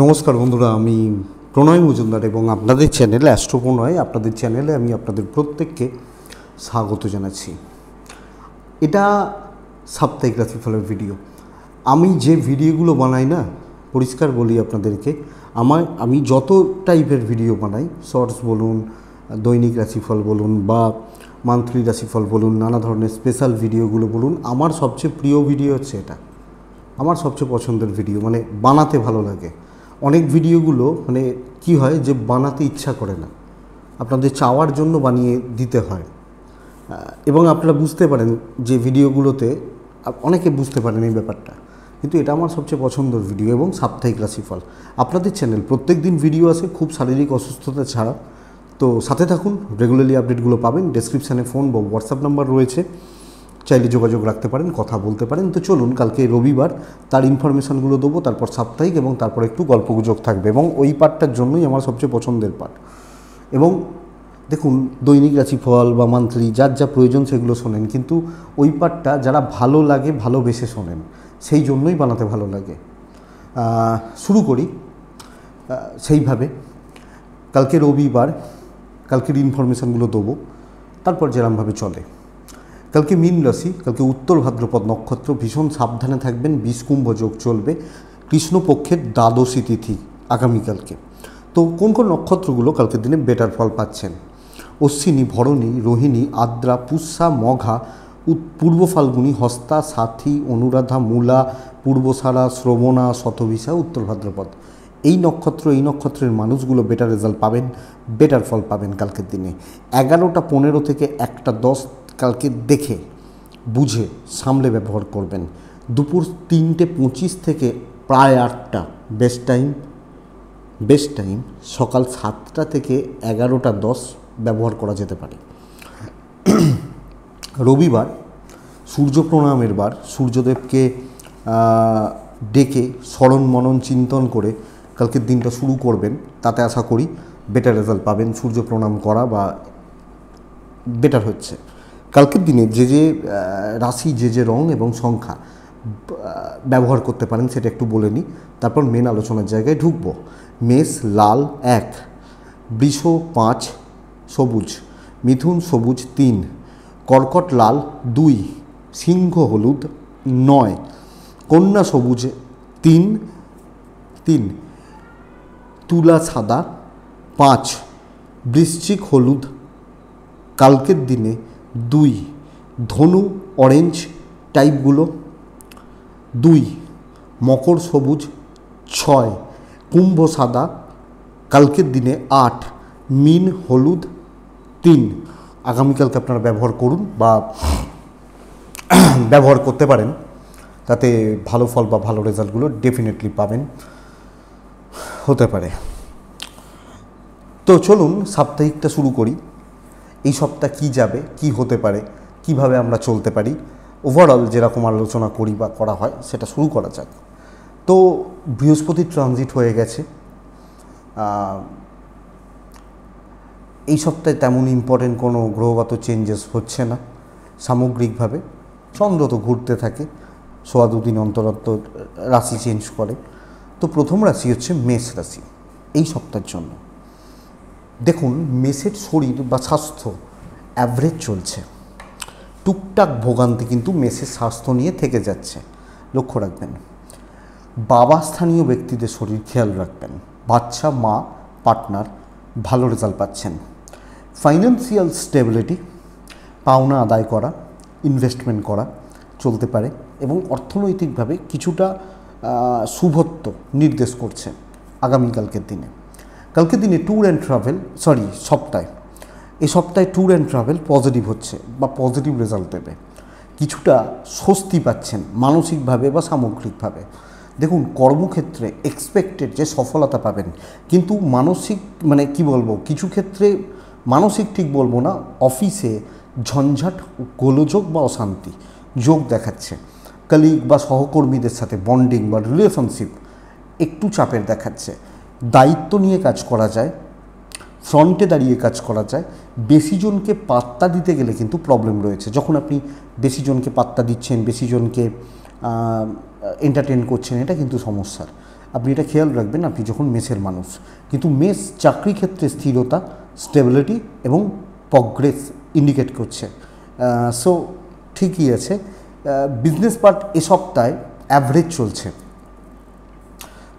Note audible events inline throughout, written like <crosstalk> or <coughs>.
নমস্কার বন্ধুরা আমি প্রণয় মজুমদার এবং আপনাদের চ্যানেলে অ্যাস্ট্রো প্রণয় আপনাদের চ্যানেলে আমি আপনাদের প্রত্যেককে স্বাগত জানাচ্ছি এটা সাপ্তাহিক রাশিফলের ভিডিও আমি যে ভিডিওগুলো বানাই না পরিষ্কার বলি আপনাদেরকে আমার আমি যত টাইপের ভিডিও বানাই শর্টস বলুন দৈনিক রাশিফল বলুন বা মান্থলি রাশিফল বলুন নানা ধরনের স্পেশাল ভিডিওগুলো বলুন আমার সবচেয়ে প্রিয় ভিডিও হচ্ছে এটা আমার সবচেয়ে পছন্দের ভিডিও মানে বানাতে ভালো লাগে অনেক ভিডিওগুলো মানে কি হয় যে বানাতে ইচ্ছা করে না আপনাদের চাওয়ার জন্য বানিয়ে দিতে হয় এবং আপনারা বুঝতে পারেন যে ভিডিওগুলোতে অনেকে বুঝতে পারেন এই ব্যাপারটা কিন্তু এটা আমার সবচেয়ে পছন্দের ভিডিও এবং সাপ্তাহিক রাশিফল আপনাদের চ্যানেল প্রত্যেক দিন ভিডিও আছে খুব শারীরিক অসুস্থতা ছাড়া তো সাথে থাকুন রেগুলারলি আপডেটগুলো পাবেন ডেসক্রিপশানে ফোন বা হোয়াটসঅ্যাপ নাম্বার রয়েছে চাইলে যোগাযোগ রাখতে পারেন কথা বলতে পারেন তো চলুন কালকে রবিবার তার ইনফরমেশানগুলো দেবো তারপর সাপ্তাহিক এবং তারপর একটু গল্পগুজব থাকবে এবং ওই পাঠটার জন্যই আমার সবচেয়ে পছন্দের পাঠ এবং দেখুন দৈনিক রাশিফল বা মান্থলি যার যা প্রয়োজন সেগুলো শোনেন কিন্তু ওই পাঠটা যারা ভালো লাগে ভালোবেসে শোনেন সেই জন্যই বানাতে ভালো লাগে শুরু করি সেইভাবে কালকে রবিবার কালকের ইনফরমেশানগুলো দেবো তারপর যেরমভাবে চলে কালকে মীন রাশি কালকে উত্তর ভাদ্রপদ নক্ষত্র ভীষণ সাবধানে থাকবেন বিষকুম্ভ যোগ চলবে কৃষ্ণপক্ষের দ্বাদশী তিথি আগামীকালকে তো কোন কোন নক্ষত্রগুলো কালকের দিনে বেটার ফল পাচ্ছেন অশ্বিনী ভরণী রোহিণী আদ্রা পুষা মঘা পূর্ব ফাল্গুনি হস্তা সাথী অনুরাধা মূলা পূর্বসারা শ্রবণা শতভিসা উত্তর ভাদ্রপদ এই নক্ষত্র এই নক্ষত্রের মানুষগুলো বেটার রেজাল্ট পাবেন বেটার ফল পাবেন কালকের দিনে এগারোটা পনেরো থেকে একটা দশ কালকে দেখে বুঝে সামলে ব্যবহার করবেন দুপুর তিনটে পঁচিশ থেকে প্রায় আটটা বেস্ট টাইম বেস্ট টাইম সকাল সাতটা থেকে এগারোটা দশ ব্যবহার করা যেতে পারে রবিবার সূর্য প্রণামের বার সূর্যদেবকে ডেকে স্মরণ মনন চিন্তন করে কালকের দিনটা শুরু করবেন তাতে আশা করি বেটার রেজাল্ট পাবেন সূর্য প্রণাম করা বা বেটার হচ্ছে কালকের দিনে যে যে রাশি যে যে রং এবং সংখ্যা ব্যবহার করতে পারেন সেটা একটু বলে নিই তারপর মেন আলোচনার জায়গায় ঢুকবো মেষ লাল এক বৃষ পাঁচ সবুজ মিথুন সবুজ তিন কর্কট লাল দুই সিংহ হলুদ নয় কন্যা সবুজ তিন তিন তুলা সাদা পাঁচ বৃশ্চিক হলুদ কালকের দিনে দুই ধনু অরেঞ্জ টাইপগুলো দুই মকর সবুজ ছয় কুম্ভ সাদা কালকের দিনে আট মিন হলুদ তিন আগামীকালকে আপনারা ব্যবহার করুন বা ব্যবহার করতে পারেন তাতে ভালো ফল বা ভালো রেজাল্টগুলো ডেফিনেটলি পাবেন হতে পারে তো চলুন সাপ্তাহিকটা শুরু করি এই সবটা কী যাবে কি হতে পারে কিভাবে আমরা চলতে পারি ওভারঅল যেরকম আলোচনা করি বা করা হয় সেটা শুরু করা যাক তো বৃহস্পতি ট্রানজিট হয়ে গেছে এই সপ্তাহে তেমন ইম্পর্টেন্ট কোনো গ্রহগত চেঞ্জেস হচ্ছে না সামগ্রিকভাবে চন্দ্র তো ঘুরতে থাকে সোয়া দুদিন অন্তরত্ব রাশি চেঞ্জ করে তো প্রথম রাশি হচ্ছে মেষ রাশি এই সপ্তাহের জন্য দেখুন মেসের শরীর বা স্বাস্থ্য অ্যাভারেজ চলছে টুকটাক ভোগান্তি কিন্তু মেসের স্বাস্থ্য নিয়ে থেকে যাচ্ছে লক্ষ্য রাখবেন বাবা স্থানীয় ব্যক্তিদের শরীর খেয়াল রাখবেন বাচ্চা মা পার্টনার ভালো রেজাল্ট পাচ্ছেন ফাইন্যান্সিয়াল স্টেবিলিটি পাওনা আদায় করা ইনভেস্টমেন্ট করা চলতে পারে এবং অর্থনৈতিকভাবে কিছুটা শুভত্ব নির্দেশ করছে আগামীকালকের দিনে কালকের দিনে ট্যুর অ্যান্ড ট্রাভেল সরি সপ্তাহে এই সপ্তাহে ট্যুর অ্যান্ড ট্রাভেল পজিটিভ হচ্ছে বা পজিটিভ রেজাল্ট দেবে কিছুটা স্বস্তি পাচ্ছেন মানসিকভাবে বা সামগ্রিকভাবে দেখুন কর্মক্ষেত্রে এক্সপেক্টেড যে সফলতা পাবেন কিন্তু মানসিক মানে কি বলবো কিছু ক্ষেত্রে মানসিক ঠিক বলবো না অফিসে ঝঞ্ঝাট গোলযোগ বা অশান্তি যোগ দেখাচ্ছে কলিগ বা সহকর্মীদের সাথে বন্ডিং বা রিলেশনশিপ একটু চাপের দেখাচ্ছে দায়িত্ব নিয়ে কাজ করা যায় ফ্রন্টে দাঁড়িয়ে কাজ করা যায় বেশি জনকে পাত্তা দিতে গেলে কিন্তু প্রবলেম রয়েছে যখন আপনি বেশি জনকে পাত্তা দিচ্ছেন বেশি জনকে এন্টারটেন করছেন এটা কিন্তু সমস্যার আপনি এটা খেয়াল রাখবেন আপনি যখন মেসের মানুষ কিন্তু মেস চাকরি ক্ষেত্রে স্থিরতা স্টেবিলিটি এবং প্রগ্রেস ইন্ডিকেট করছে সো ঠিকই আছে বিজনেস পার্ট এ সপ্তাহে অ্যাভারেজ চলছে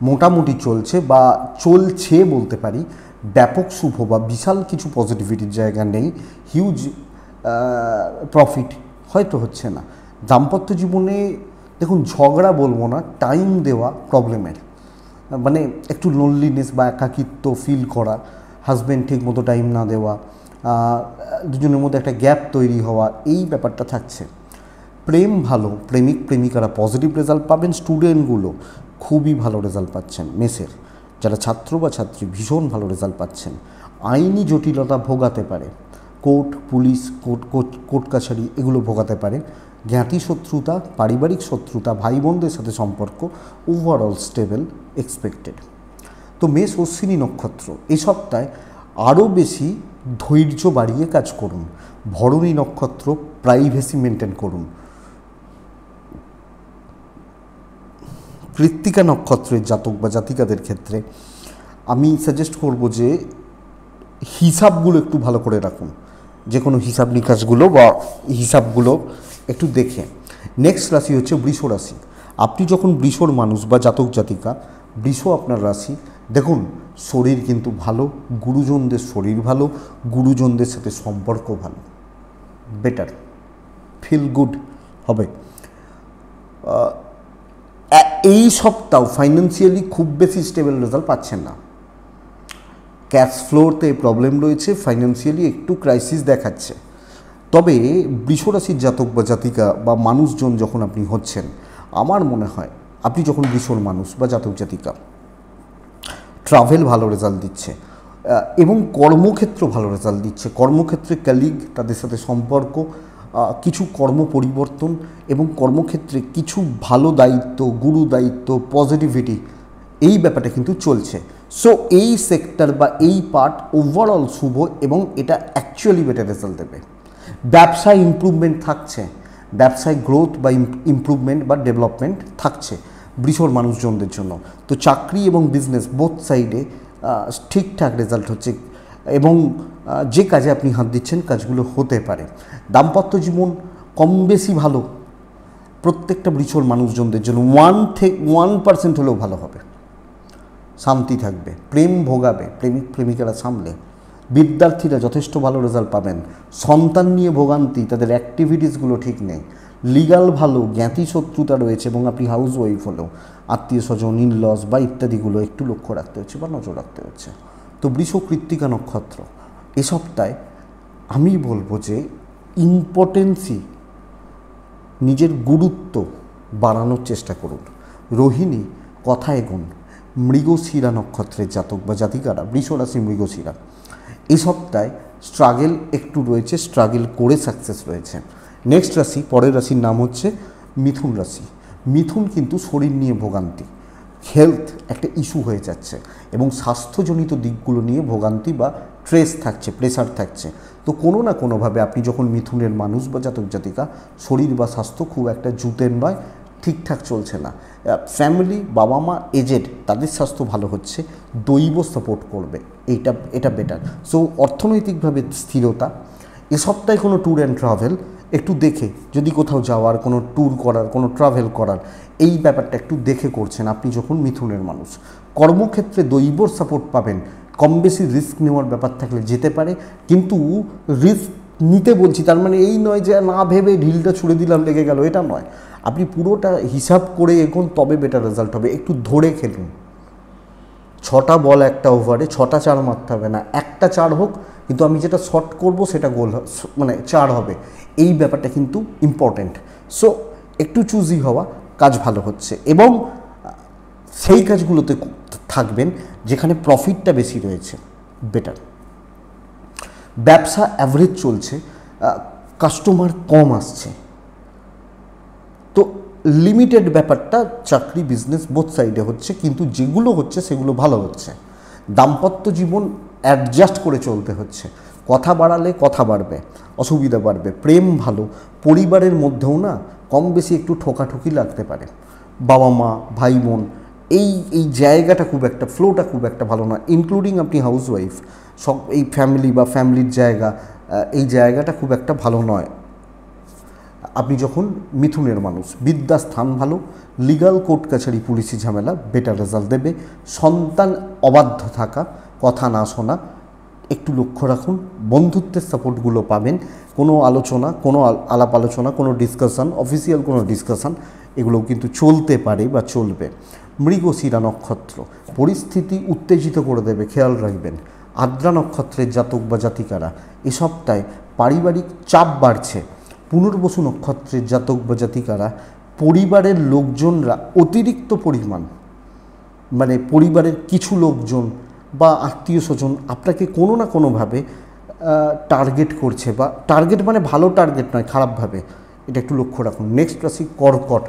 মোটামুটি চলছে বা চলছে বলতে পারি ব্যাপক শুভ বা বিশাল কিছু পজিটিভিটির জায়গা নেই হিউজ প্রফিট হয়তো হচ্ছে না দাম্পত্য জীবনে দেখুন ঝগড়া বলবো না টাইম দেওয়া প্রবলেমের মানে একটু লোনলিনেস বা একাকিত্ব ফিল করা হাজব্যান্ড ঠিক মতো টাইম না দেওয়া দুজনের মধ্যে একটা গ্যাপ তৈরি হওয়া এই ব্যাপারটা থাকছে প্রেম ভালো প্রেমিক প্রেমিকারা পজিটিভ রেজাল্ট পাবেন স্টুডেন্টগুলো খুবই ভালো রেজাল্ট পাচ্ছেন মেসের যারা ছাত্র বা ছাত্রী ভীষণ ভালো রেজাল্ট পাচ্ছেন আইনি জটিলতা ভোগাতে পারে কোর্ট পুলিশ কোর্ট কোর্ট কাছারি এগুলো ভোগাতে পারে জ্ঞাতি শত্রুতা পারিবারিক শত্রুতা ভাই বোনদের সাথে সম্পর্ক ওভারঅল স্টেবল এক্সপেক্টেড তো মেষ অশ্বিনী নক্ষত্র এ সপ্তাহে আরও বেশি ধৈর্য বাড়িয়ে কাজ করুন ভরণী নক্ষত্র প্রাইভেসি মেনটেন করুন কৃত্তিকা নক্ষত্রের জাতক বা জাতিকাদের ক্ষেত্রে আমি সাজেস্ট করব যে হিসাবগুলো একটু ভালো করে রাখুন যে কোনো হিসাব নিকাশগুলো বা হিসাবগুলো একটু দেখে নেক্সট রাশি হচ্ছে বৃষ রাশি আপনি যখন বৃষর মানুষ বা জাতক জাতিকা বৃষ আপনার রাশি দেখুন শরীর কিন্তু ভালো গুরুজনদের শরীর ভালো গুরুজনদের সাথে সম্পর্ক ভালো বেটার ফিল গুড হবে এই সপ্তাহ ফাইন্যান্সিয়ালি খুব বেশি স্টেবল রেজাল্ট পাচ্ছেন না ক্যাশ ফ্লোরতে প্রবলেম রয়েছে ফাইন্যান্সিয়ালি একটু ক্রাইসিস দেখাচ্ছে তবে বৃষরাশির জাতক বা জাতিকা বা মানুষজন যখন আপনি হচ্ছেন আমার মনে হয় আপনি যখন বৃষর মানুষ বা জাতক জাতিকা ট্রাভেল ভালো রেজাল্ট দিচ্ছে এবং কর্মক্ষেত্র ভালো রেজাল্ট দিচ্ছে কর্মক্ষেত্রে ক্যালিগ তাদের সাথে সম্পর্ক কিছু কর্ম পরিবর্তন এবং কর্মক্ষেত্রে কিছু ভালো দায়িত্ব গুরু দায়িত্ব পজিটিভিটি এই ব্যাপারটা কিন্তু চলছে সো এই সেক্টর বা এই পার্ট ওভারঅল শুভ এবং এটা অ্যাকচুয়ালি বেটার রেজাল্ট দেবে ব্যবসায় ইম্প্রুভমেন্ট থাকছে ব্যবসায় গ্রোথ বা ইম্প্রুভমেন্ট বা ডেভেলপমেন্ট থাকছে বৃষর মানুষজনদের জন্য তো চাকরি এবং বিজনেস বোথ সাইডে ঠিকঠাক রেজাল্ট হচ্ছে এবং যে কাজে আপনি হাত দিচ্ছেন কাজগুলো হতে পারে দাম্পত্য জীবন কম বেশি ভালো প্রত্যেকটা বৃষর মানুষজনদের জন্য ওয়ান থেকে ওয়ান পার্সেন্ট হলেও ভালো হবে শান্তি থাকবে প্রেম ভোগাবে প্রেমিক প্রেমিকারা সামলে বিদ্যার্থীরা যথেষ্ট ভালো রেজাল্ট পাবেন সন্তান নিয়ে ভোগান্তি তাদের অ্যাক্টিভিটিসগুলো ঠিক নেই লিগাল ভালো জ্ঞাতি শত্রুতা রয়েছে এবং আপনি হাউস ওয়াইফ হলেও আত্মীয় স্বজন ইনলস বা ইত্যাদিগুলো একটু লক্ষ্য রাখতে হচ্ছে বা নজর রাখতে হচ্ছে তো বৃষ কৃত্তিকা নক্ষত্র এ সপ্তাহে আমি বলবো যে ইম্পর্টেন্সি নিজের গুরুত্ব বাড়ানোর চেষ্টা করুন রোহিণী কথায় গুণ মৃগশিরা নক্ষত্রের জাতক বা জাতিকারা বৃষরাশি মৃগশিরা এ সপ্তাহে স্ট্রাগেল একটু রয়েছে স্ট্রাগেল করে সাকসেস রয়েছে নেক্সট রাশি পরের রাশির নাম হচ্ছে মিথুন রাশি মিথুন কিন্তু শরীর নিয়ে ভোগান্তি হেলথ একটা ইস্যু হয়ে যাচ্ছে এবং স্বাস্থ্যজনিত দিকগুলো নিয়ে ভোগান্তি বা স্ট্রেস থাকছে প্রেশার থাকছে তো কোনো না কোনোভাবে আপনি যখন মিথুনের মানুষ বা জাতক জাতিকা শরীর বা স্বাস্থ্য খুব একটা জুতের নয় ঠিকঠাক চলছে না ফ্যামিলি বাবা মা এজেড তাদের স্বাস্থ্য ভালো হচ্ছে দৈব সাপোর্ট করবে এইটা এটা বেটার সো অর্থনৈতিকভাবে স্থিরতা এ সপ্তাহে কোনো ট্যুর অ্যান্ড ট্রাভেল একটু দেখে যদি কোথাও যাওয়ার কোনো ট্যুর করার কোনো ট্রাভেল করার এই ব্যাপারটা একটু দেখে করছেন আপনি যখন মিথুনের মানুষ কর্মক্ষেত্রে দৈব সাপোর্ট পাবেন কম বেশি রিস্ক নেওয়ার ব্যাপার থাকলে যেতে পারে কিন্তু রিস্ক নিতে বলছি তার মানে এই নয় যে না ভেবে ঢিলটা ছুড়ে দিলাম লেগে গেল এটা নয় আপনি পুরোটা হিসাব করে এখন তবে বেটার রেজাল্ট হবে একটু ধরে খেলুন ছটা বল একটা ওভারে ছটা চার মারতে হবে না একটা চার হোক কিন্তু আমি যেটা শর্ট করব সেটা গোল মানে চার হবে এই ব্যাপারটা কিন্তু ইম্পর্ট্যান্ট সো একটু চুজি হওয়া কাজ ভালো হচ্ছে এবং সেই কাজগুলোতে থাকবেন যেখানে প্রফিটটা বেশি রয়েছে বেটার ব্যবসা অ্যাভারেজ চলছে কাস্টমার কম আসছে তো লিমিটেড ব্যাপারটা চাকরি বিজনেস বোথ সাইডে হচ্ছে কিন্তু যেগুলো হচ্ছে সেগুলো ভালো হচ্ছে দাম্পত্য জীবন অ্যাডজাস্ট করে চলতে হচ্ছে কথা বাড়ালে কথা বাড়বে অসুবিধা বাড়বে প্রেম ভালো পরিবারের মধ্যেও না কম বেশি একটু ঠোকাঠুকি লাগতে পারে বাবা মা ভাই বোন এই এই জায়গাটা খুব একটা ফ্লোটা খুব একটা ভালো না ইনক্লুডিং আপনি হাউসওয়াইফ সব এই ফ্যামিলি বা ফ্যামিলির জায়গা এই জায়গাটা খুব একটা ভালো নয় আপনি যখন মিথুনের মানুষ বিদ্যা স্থান ভালো লিগাল কোর্ট কাছারি পুলিশি ঝামেলা বেটার রেজাল্ট দেবে সন্তান অবাধ্য থাকা কথা না শোনা একটু লক্ষ্য রাখুন বন্ধুত্বের সাপোর্টগুলো পাবেন কোনো আলোচনা কোনো আলাপ আলোচনা কোনো ডিসকাশান অফিসিয়াল কোনো ডিসকাশান এগুলো কিন্তু চলতে পারে বা চলবে মৃগশিরা নক্ষত্র পরিস্থিতি উত্তেজিত করে দেবে খেয়াল রাখবেন আদ্রা নক্ষত্রের জাতক বা জাতিকারা এ সপ্তাহে পারিবারিক চাপ বাড়ছে পুনর্বসু নক্ষত্রের জাতক বা জাতিকারা পরিবারের লোকজনরা অতিরিক্ত পরিমাণ মানে পরিবারের কিছু লোকজন বা আত্মীয় স্বজন আপনাকে কোনো না কোনোভাবে টার্গেট করছে বা টার্গেট মানে ভালো টার্গেট নয় খারাপভাবে এটা একটু লক্ষ্য রাখুন নেক্সট রাশি কর্কট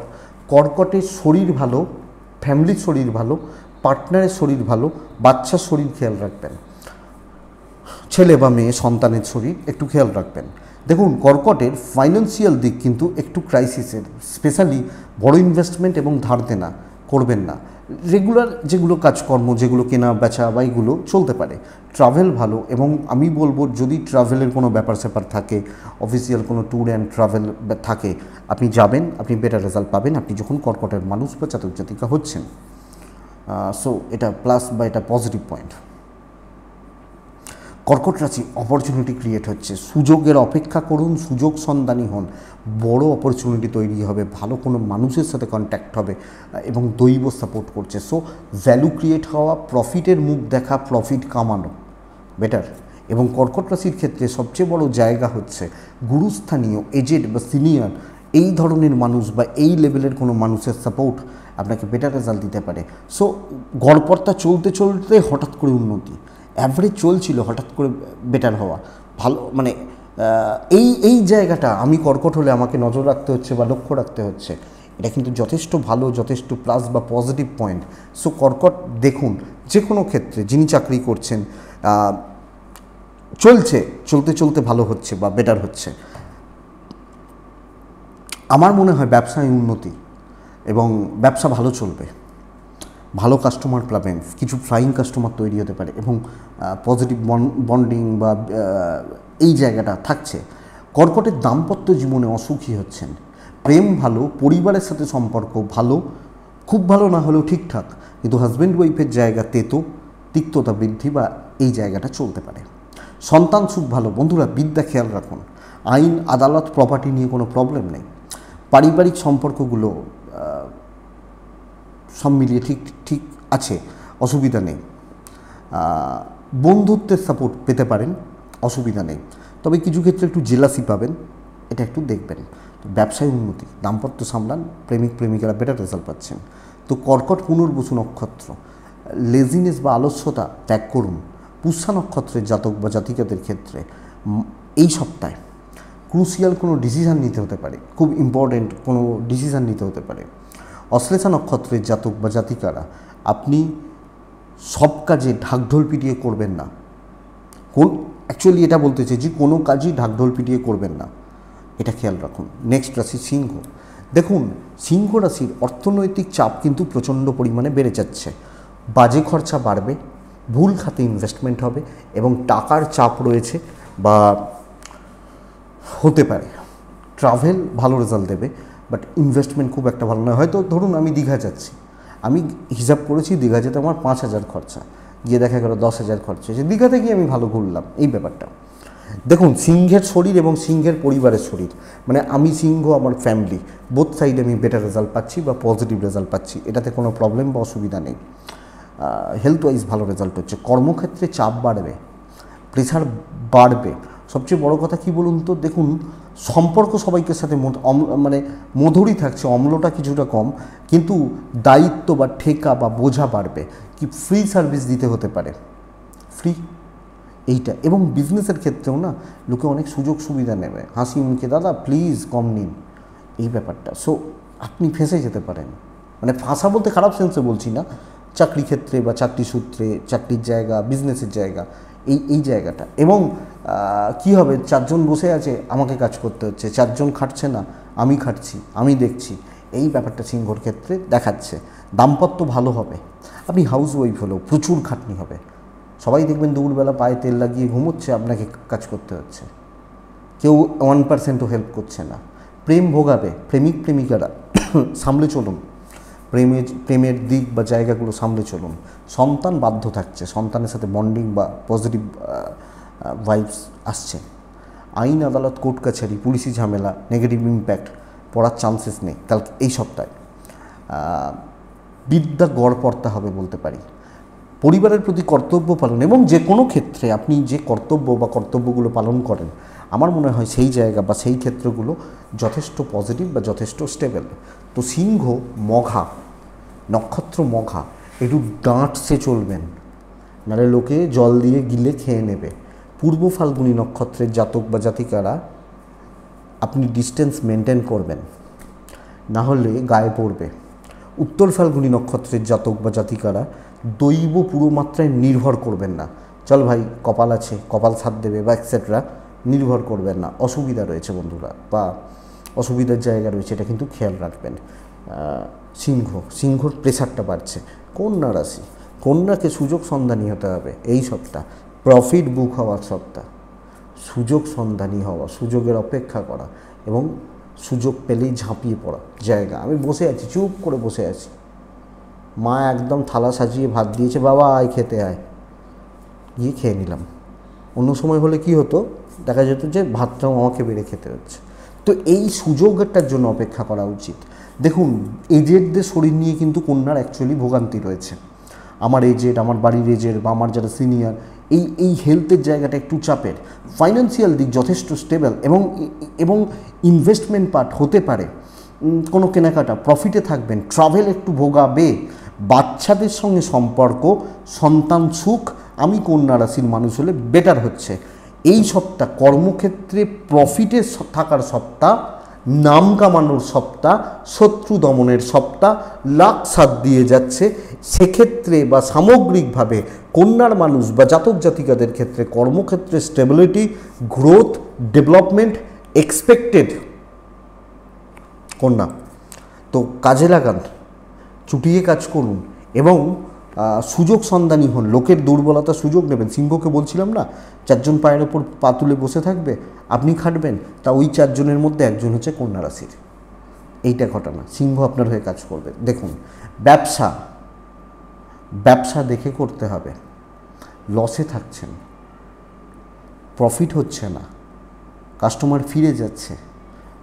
কর্কটের শরীর ভালো ফ্যামিলির শরীর ভালো পার্টনারের শরীর ভালো বাচ্চার শরীর খেয়াল রাখবেন ছেলে বা মেয়ে সন্তানের শরীর একটু খেয়াল রাখবেন দেখুন কর্কটের ফাইন্যান্সিয়াল দিক কিন্তু একটু ক্রাইসিসের স্পেশালি বড় ইনভেস্টমেন্ট এবং ধার দেনা করবেন না রেগুলার যেগুলো কাজকর্ম যেগুলো কেনা বেচা বা এগুলো চলতে পারে ট্রাভেল ভালো এবং আমি বলবো যদি ট্রাভেলের কোনো ব্যাপার স্যাপার থাকে অফিসিয়াল কোনো ট্যুর অ্যান্ড ট্রাভেল থাকে আপনি যাবেন আপনি বেটার রেজাল্ট পাবেন আপনি যখন কর্কটের মানুষ বা চাতক জাতিকা হচ্ছেন সো এটা প্লাস বা এটা পজিটিভ পয়েন্ট কর্কট রাশি অপরচুনিটি ক্রিয়েট হচ্ছে সুযোগের অপেক্ষা করুন সুযোগ সন্ধানী হন বড় অপরচুনিটি তৈরি হবে ভালো কোনো মানুষের সাথে কন্ট্যাক্ট হবে এবং দৈব সাপোর্ট করছে সো ভ্যালু ক্রিয়েট হওয়া প্রফিটের মুখ দেখা প্রফিট কামানো বেটার এবং কর্কট রাশির ক্ষেত্রে সবচেয়ে বড় জায়গা হচ্ছে গুরুস্থানীয় এজেড বা সিনিয়র এই ধরনের মানুষ বা এই লেভেলের কোনো মানুষের সাপোর্ট আপনাকে বেটার রেজাল্ট দিতে পারে সো গড়পড়তা চলতে চলতে হঠাৎ করে উন্নতি অ্যাভারেজ চলছিল হঠাৎ করে বেটার হওয়া ভালো মানে এই এই জায়গাটা আমি কর্কট হলে আমাকে নজর রাখতে হচ্ছে বা লক্ষ্য রাখতে হচ্ছে এটা কিন্তু যথেষ্ট ভালো যথেষ্ট প্লাস বা পজিটিভ পয়েন্ট সো কর্কট দেখুন যে কোনো ক্ষেত্রে যিনি চাকরি করছেন চলছে চলতে চলতে ভালো হচ্ছে বা বেটার হচ্ছে আমার মনে হয় ব্যবসায় উন্নতি এবং ব্যবসা ভালো চলবে ভালো কাস্টমার পাবেন কিছু ফ্লাইং কাস্টমার তৈরি হতে পারে এবং পজিটিভ বন্ডিং বা এই জায়গাটা থাকছে কর্কটের দাম্পত্য জীবনে অসুখী হচ্ছেন প্রেম ভালো পরিবারের সাথে সম্পর্ক ভালো খুব ভালো না হলেও ঠিকঠাক কিন্তু হাজব্যান্ড ওয়াইফের জায়গা তেতো তিক্ততা বৃদ্ধি বা এই জায়গাটা চলতে পারে সন্তান সুখ ভালো বন্ধুরা বিদ্যা খেয়াল রাখুন আইন আদালত প্রপার্টি নিয়ে কোনো প্রবলেম নেই পারিবারিক সম্পর্কগুলো সব মিলিয়ে ঠিক ঠিক আছে অসুবিধা নেই বন্ধুত্বের সাপোর্ট পেতে পারেন অসুবিধা নেই তবে কিছু ক্ষেত্রে একটু জেলাসি পাবেন এটা একটু দেখবেন ব্যবসায় উন্নতি দাম্পত্য সামলান প্রেমিক প্রেমিকারা বেটার রেজাল্ট পাচ্ছেন তো কর্কট পুনর্বসু নক্ষত্র লেজিনেস বা আলস্যতা ত্যাগ করুন পুষ্যা নক্ষত্রের জাতক বা জাতিকাদের ক্ষেত্রে এই সপ্তাহে ক্রুসিয়াল কোনো ডিসিশান নিতে হতে পারে খুব ইম্পর্ট্যান্ট কোনো ডিসিশান নিতে হতে পারে অশ্লেষা নক্ষত্রের জাতক বা জাতিকারা আপনি সব কাজে ঢাকঢোল পিটিয়ে করবেন না কোন অ্যাকচুয়ালি এটা বলতে চাই যে কোনো কাজই ঢাকঢোল পিটিয়ে করবেন না এটা খেয়াল রাখুন নেক্সট রাশি সিংহ দেখুন সিংহ রাশির অর্থনৈতিক চাপ কিন্তু প্রচণ্ড পরিমাণে বেড়ে যাচ্ছে বাজে খরচা বাড়বে ভুল খাতে ইনভেস্টমেন্ট হবে এবং টাকার চাপ রয়েছে বা হতে পারে ট্রাভেল ভালো রেজাল্ট দেবে বাট ইনভেস্টমেন্ট খুব একটা ভালো নয় হয়তো ধরুন আমি দীঘা যাচ্ছি আমি হিসাব করেছি দীঘা যেতে আমার পাঁচ হাজার খরচা গিয়ে দেখা গেল দশ হাজার খরচা হয়েছে দীঘাতে গিয়ে আমি ভালো ঘুরলাম এই ব্যাপারটা দেখুন সিংহের শরীর এবং সিংহের পরিবারের শরীর মানে আমি সিংহ আমার ফ্যামিলি বোথ সাইডে আমি বেটার রেজাল্ট পাচ্ছি বা পজিটিভ রেজাল্ট পাচ্ছি এটাতে কোনো প্রবলেম বা অসুবিধা নেই হেলথ ওয়াইজ ভালো রেজাল্ট হচ্ছে কর্মক্ষেত্রে চাপ বাড়বে প্রেশার বাড়বে সবচেয়ে বড় কথা কি বলুন তো দেখুন সম্পর্ক সবাইকে সাথে মানে মধুরই থাকছে অম্লটা কিছুটা কম কিন্তু দায়িত্ব বা ঠেকা বা বোঝা বাড়বে কি ফ্রি সার্ভিস দিতে হতে পারে ফ্রি এইটা এবং বিজনেসের ক্ষেত্রেও না লোকে অনেক সুযোগ সুবিধা নেবে হাসি মুখে দাদা প্লিজ কম নিন এই ব্যাপারটা সো আপনি ফেঁসে যেতে পারেন মানে ফাঁসা বলতে খারাপ সেন্সে বলছি না চাকরি ক্ষেত্রে বা চাকরি সূত্রে চাকরির জায়গা বিজনেসের জায়গা এই এই জায়গাটা এবং কি হবে চারজন বসে আছে আমাকে কাজ করতে হচ্ছে চারজন খাটছে না আমি খাটছি আমি দেখছি এই ব্যাপারটা সিংহর ক্ষেত্রে দেখাচ্ছে দাম্পত্য ভালো হবে আপনি হাউস ওয়াইফ হলেও প্রচুর খাটনি হবে সবাই দেখবেন দুপুরবেলা পায়ে তেল লাগিয়ে ঘুমোচ্ছে আপনাকে কাজ করতে হচ্ছে কেউ ওয়ান পার্সেন্টও হেল্প করছে না প্রেম ভোগাবে প্রেমিক প্রেমিকারা <coughs> সামলে চলুন প্রেমের প্রেমের দিক বা জায়গাগুলো সামলে চলুন সন্তান বাধ্য থাকছে সন্তানের সাথে বন্ডিং বা পজিটিভ ভাইবস আসছে আইন আদালত কোর্ট কাছারি পুলিশি ঝামেলা নেগেটিভ ইম্প্যাক্ট পড়ার চান্সেস নেই কালকে এই সপ্তাহে বিদ্যা গড়পর্তা হবে বলতে পারি পরিবারের প্রতি কর্তব্য পালন এবং যে কোনো ক্ষেত্রে আপনি যে কর্তব্য বা কর্তব্যগুলো পালন করেন আমার মনে হয় সেই জায়গা বা সেই ক্ষেত্রগুলো যথেষ্ট পজিটিভ বা যথেষ্ট স্টেবেল তো সিংহ মঘা নক্ষত্র মঘা একটু ডাঁট সে চলবেন নাহলে লোকে জল দিয়ে গিলে খেয়ে নেবে পূর্ব ফাল্গুনি নক্ষত্রের জাতক বা জাতিকারা আপনি ডিস্টেন্স মেনটেন করবেন না হলে গায়ে পড়বে উত্তর ফাল্গুনি নক্ষত্রের জাতক বা জাতিকারা দৈব পুরো মাত্রায় নির্ভর করবেন না চল ভাই কপাল আছে কপাল সাথ দেবে বা এক্সেট্রা নির্ভর করবেন না অসুবিধা রয়েছে বন্ধুরা বা অসুবিধার জায়গা রয়েছে এটা কিন্তু খেয়াল রাখবেন সিংহ সিংহর প্রেশারটা বাড়ছে কন্যা রাশি কন্যাকে সুযোগ সন্ধানী হতে হবে এই সপ্তাহ প্রফিট বুক হওয়ার সপ্তাহ সুযোগ সন্ধানী হওয়া সুযোগের অপেক্ষা করা এবং সুযোগ পেলেই ঝাঁপিয়ে পড়া জায়গা আমি বসে আছি চুপ করে বসে আছি মা একদম থালা সাজিয়ে ভাত দিয়েছে বাবা আয় খেতে আয় গিয়ে খেয়ে নিলাম অন্য সময় হলে কি হতো দেখা যেত যে ভাতটাও আমাকে বেড়ে খেতে হচ্ছে তো এই সুযোগটার জন্য অপেক্ষা করা উচিত দেখুন এজেডদের শরীর নিয়ে কিন্তু কন্যার অ্যাকচুয়ালি ভোগান্তি রয়েছে আমার এজেড আমার বাড়ির এজেড বা আমার যারা সিনিয়র এই এই হেলথের জায়গাটা একটু চাপের ফাইন্যান্সিয়াল দিক যথেষ্ট স্টেবল এবং এবং ইনভেস্টমেন্ট পার্ট হতে পারে কোনো কেনাকাটা প্রফিটে থাকবেন ট্রাভেল একটু ভোগাবে বাচ্চাদের সঙ্গে সম্পর্ক সন্তান সুখ আমি কন্যা রাশির মানুষ হলে বেটার হচ্ছে এই সত্তা কর্মক্ষেত্রে প্রফিটে থাকার সত্তা নাম কামানোর সপ্তাহ শত্রু দমনের সপ্তাহ লাখ সাত দিয়ে যাচ্ছে সেক্ষেত্রে বা সামগ্রিকভাবে কন্যার মানুষ বা জাতক জাতিকাদের ক্ষেত্রে কর্মক্ষেত্রে স্টেবিলিটি গ্রোথ ডেভেলপমেন্ট এক্সপেক্টেড কন্যা তো কাজে লাগান চুটিয়ে কাজ করুন এবং সুযোগ সন্ধানী হন লোকের দুর্বলতা সুযোগ নেবেন সিংহকে বলছিলাম না চারজন পায়ের ওপর পা তুলে বসে থাকবে আপনি খাটবেন তা ওই চারজনের মধ্যে একজন হচ্ছে কন্যা রাশির এইটা ঘটনা সিংহ আপনার হয়ে কাজ করবে দেখুন ব্যবসা ব্যবসা দেখে করতে হবে লসে থাকছেন প্রফিট হচ্ছে না কাস্টমার ফিরে যাচ্ছে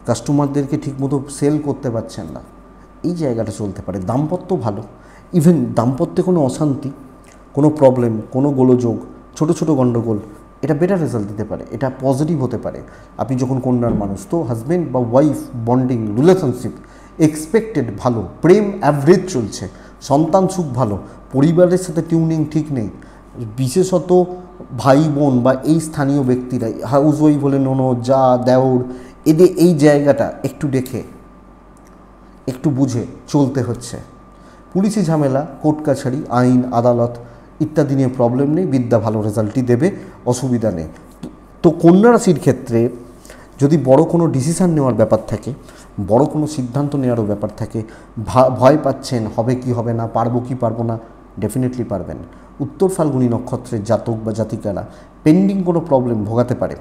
কাস্টমারদেরকে ঠিকমতো সেল করতে পারছেন না এই জায়গাটা চলতে পারে দাম্পত্য ভালো ইভেন দাম্পত্যে কোনো অশান্তি কোনো প্রবলেম কোনো গোলযোগ ছোট ছোট গণ্ডগোল এটা বেটার রেজাল্ট দিতে পারে এটা পজিটিভ হতে পারে আপনি যখন কন্যার মানুষ তো হাজব্যান্ড বা ওয়াইফ বন্ডিং রিলেশনশিপ এক্সপেক্টেড ভালো প্রেম অ্যাভারেজ চলছে সন্তান সুখ ভালো পরিবারের সাথে টিউনিং ঠিক নেই বিশেষত ভাই বোন বা এই স্থানীয় ব্যক্তিরা হাউস ওয়াইফ হলে নোন যা দেওর এদের এই জায়গাটা একটু দেখে একটু বুঝে চলতে হচ্ছে পুলিশি ঝামেলা কোর্ট কাছারি আইন আদালত ইত্যাদি নিয়ে প্রবলেম নেই বিদ্যা ভালো রেজাল্টই দেবে অসুবিধা নেই তো কন্যা রাশির ক্ষেত্রে যদি বড় কোনো ডিসিশান নেওয়ার ব্যাপার থাকে বড় কোনো সিদ্ধান্ত নেওয়ারও ব্যাপার থাকে ভয় পাচ্ছেন হবে কি হবে না পারবো কি পারবো না ডেফিনেটলি পারবেন উত্তর ফাল্গুনি নক্ষত্রের জাতক বা জাতিকারা পেন্ডিং কোনো প্রবলেম ভোগাতে পারে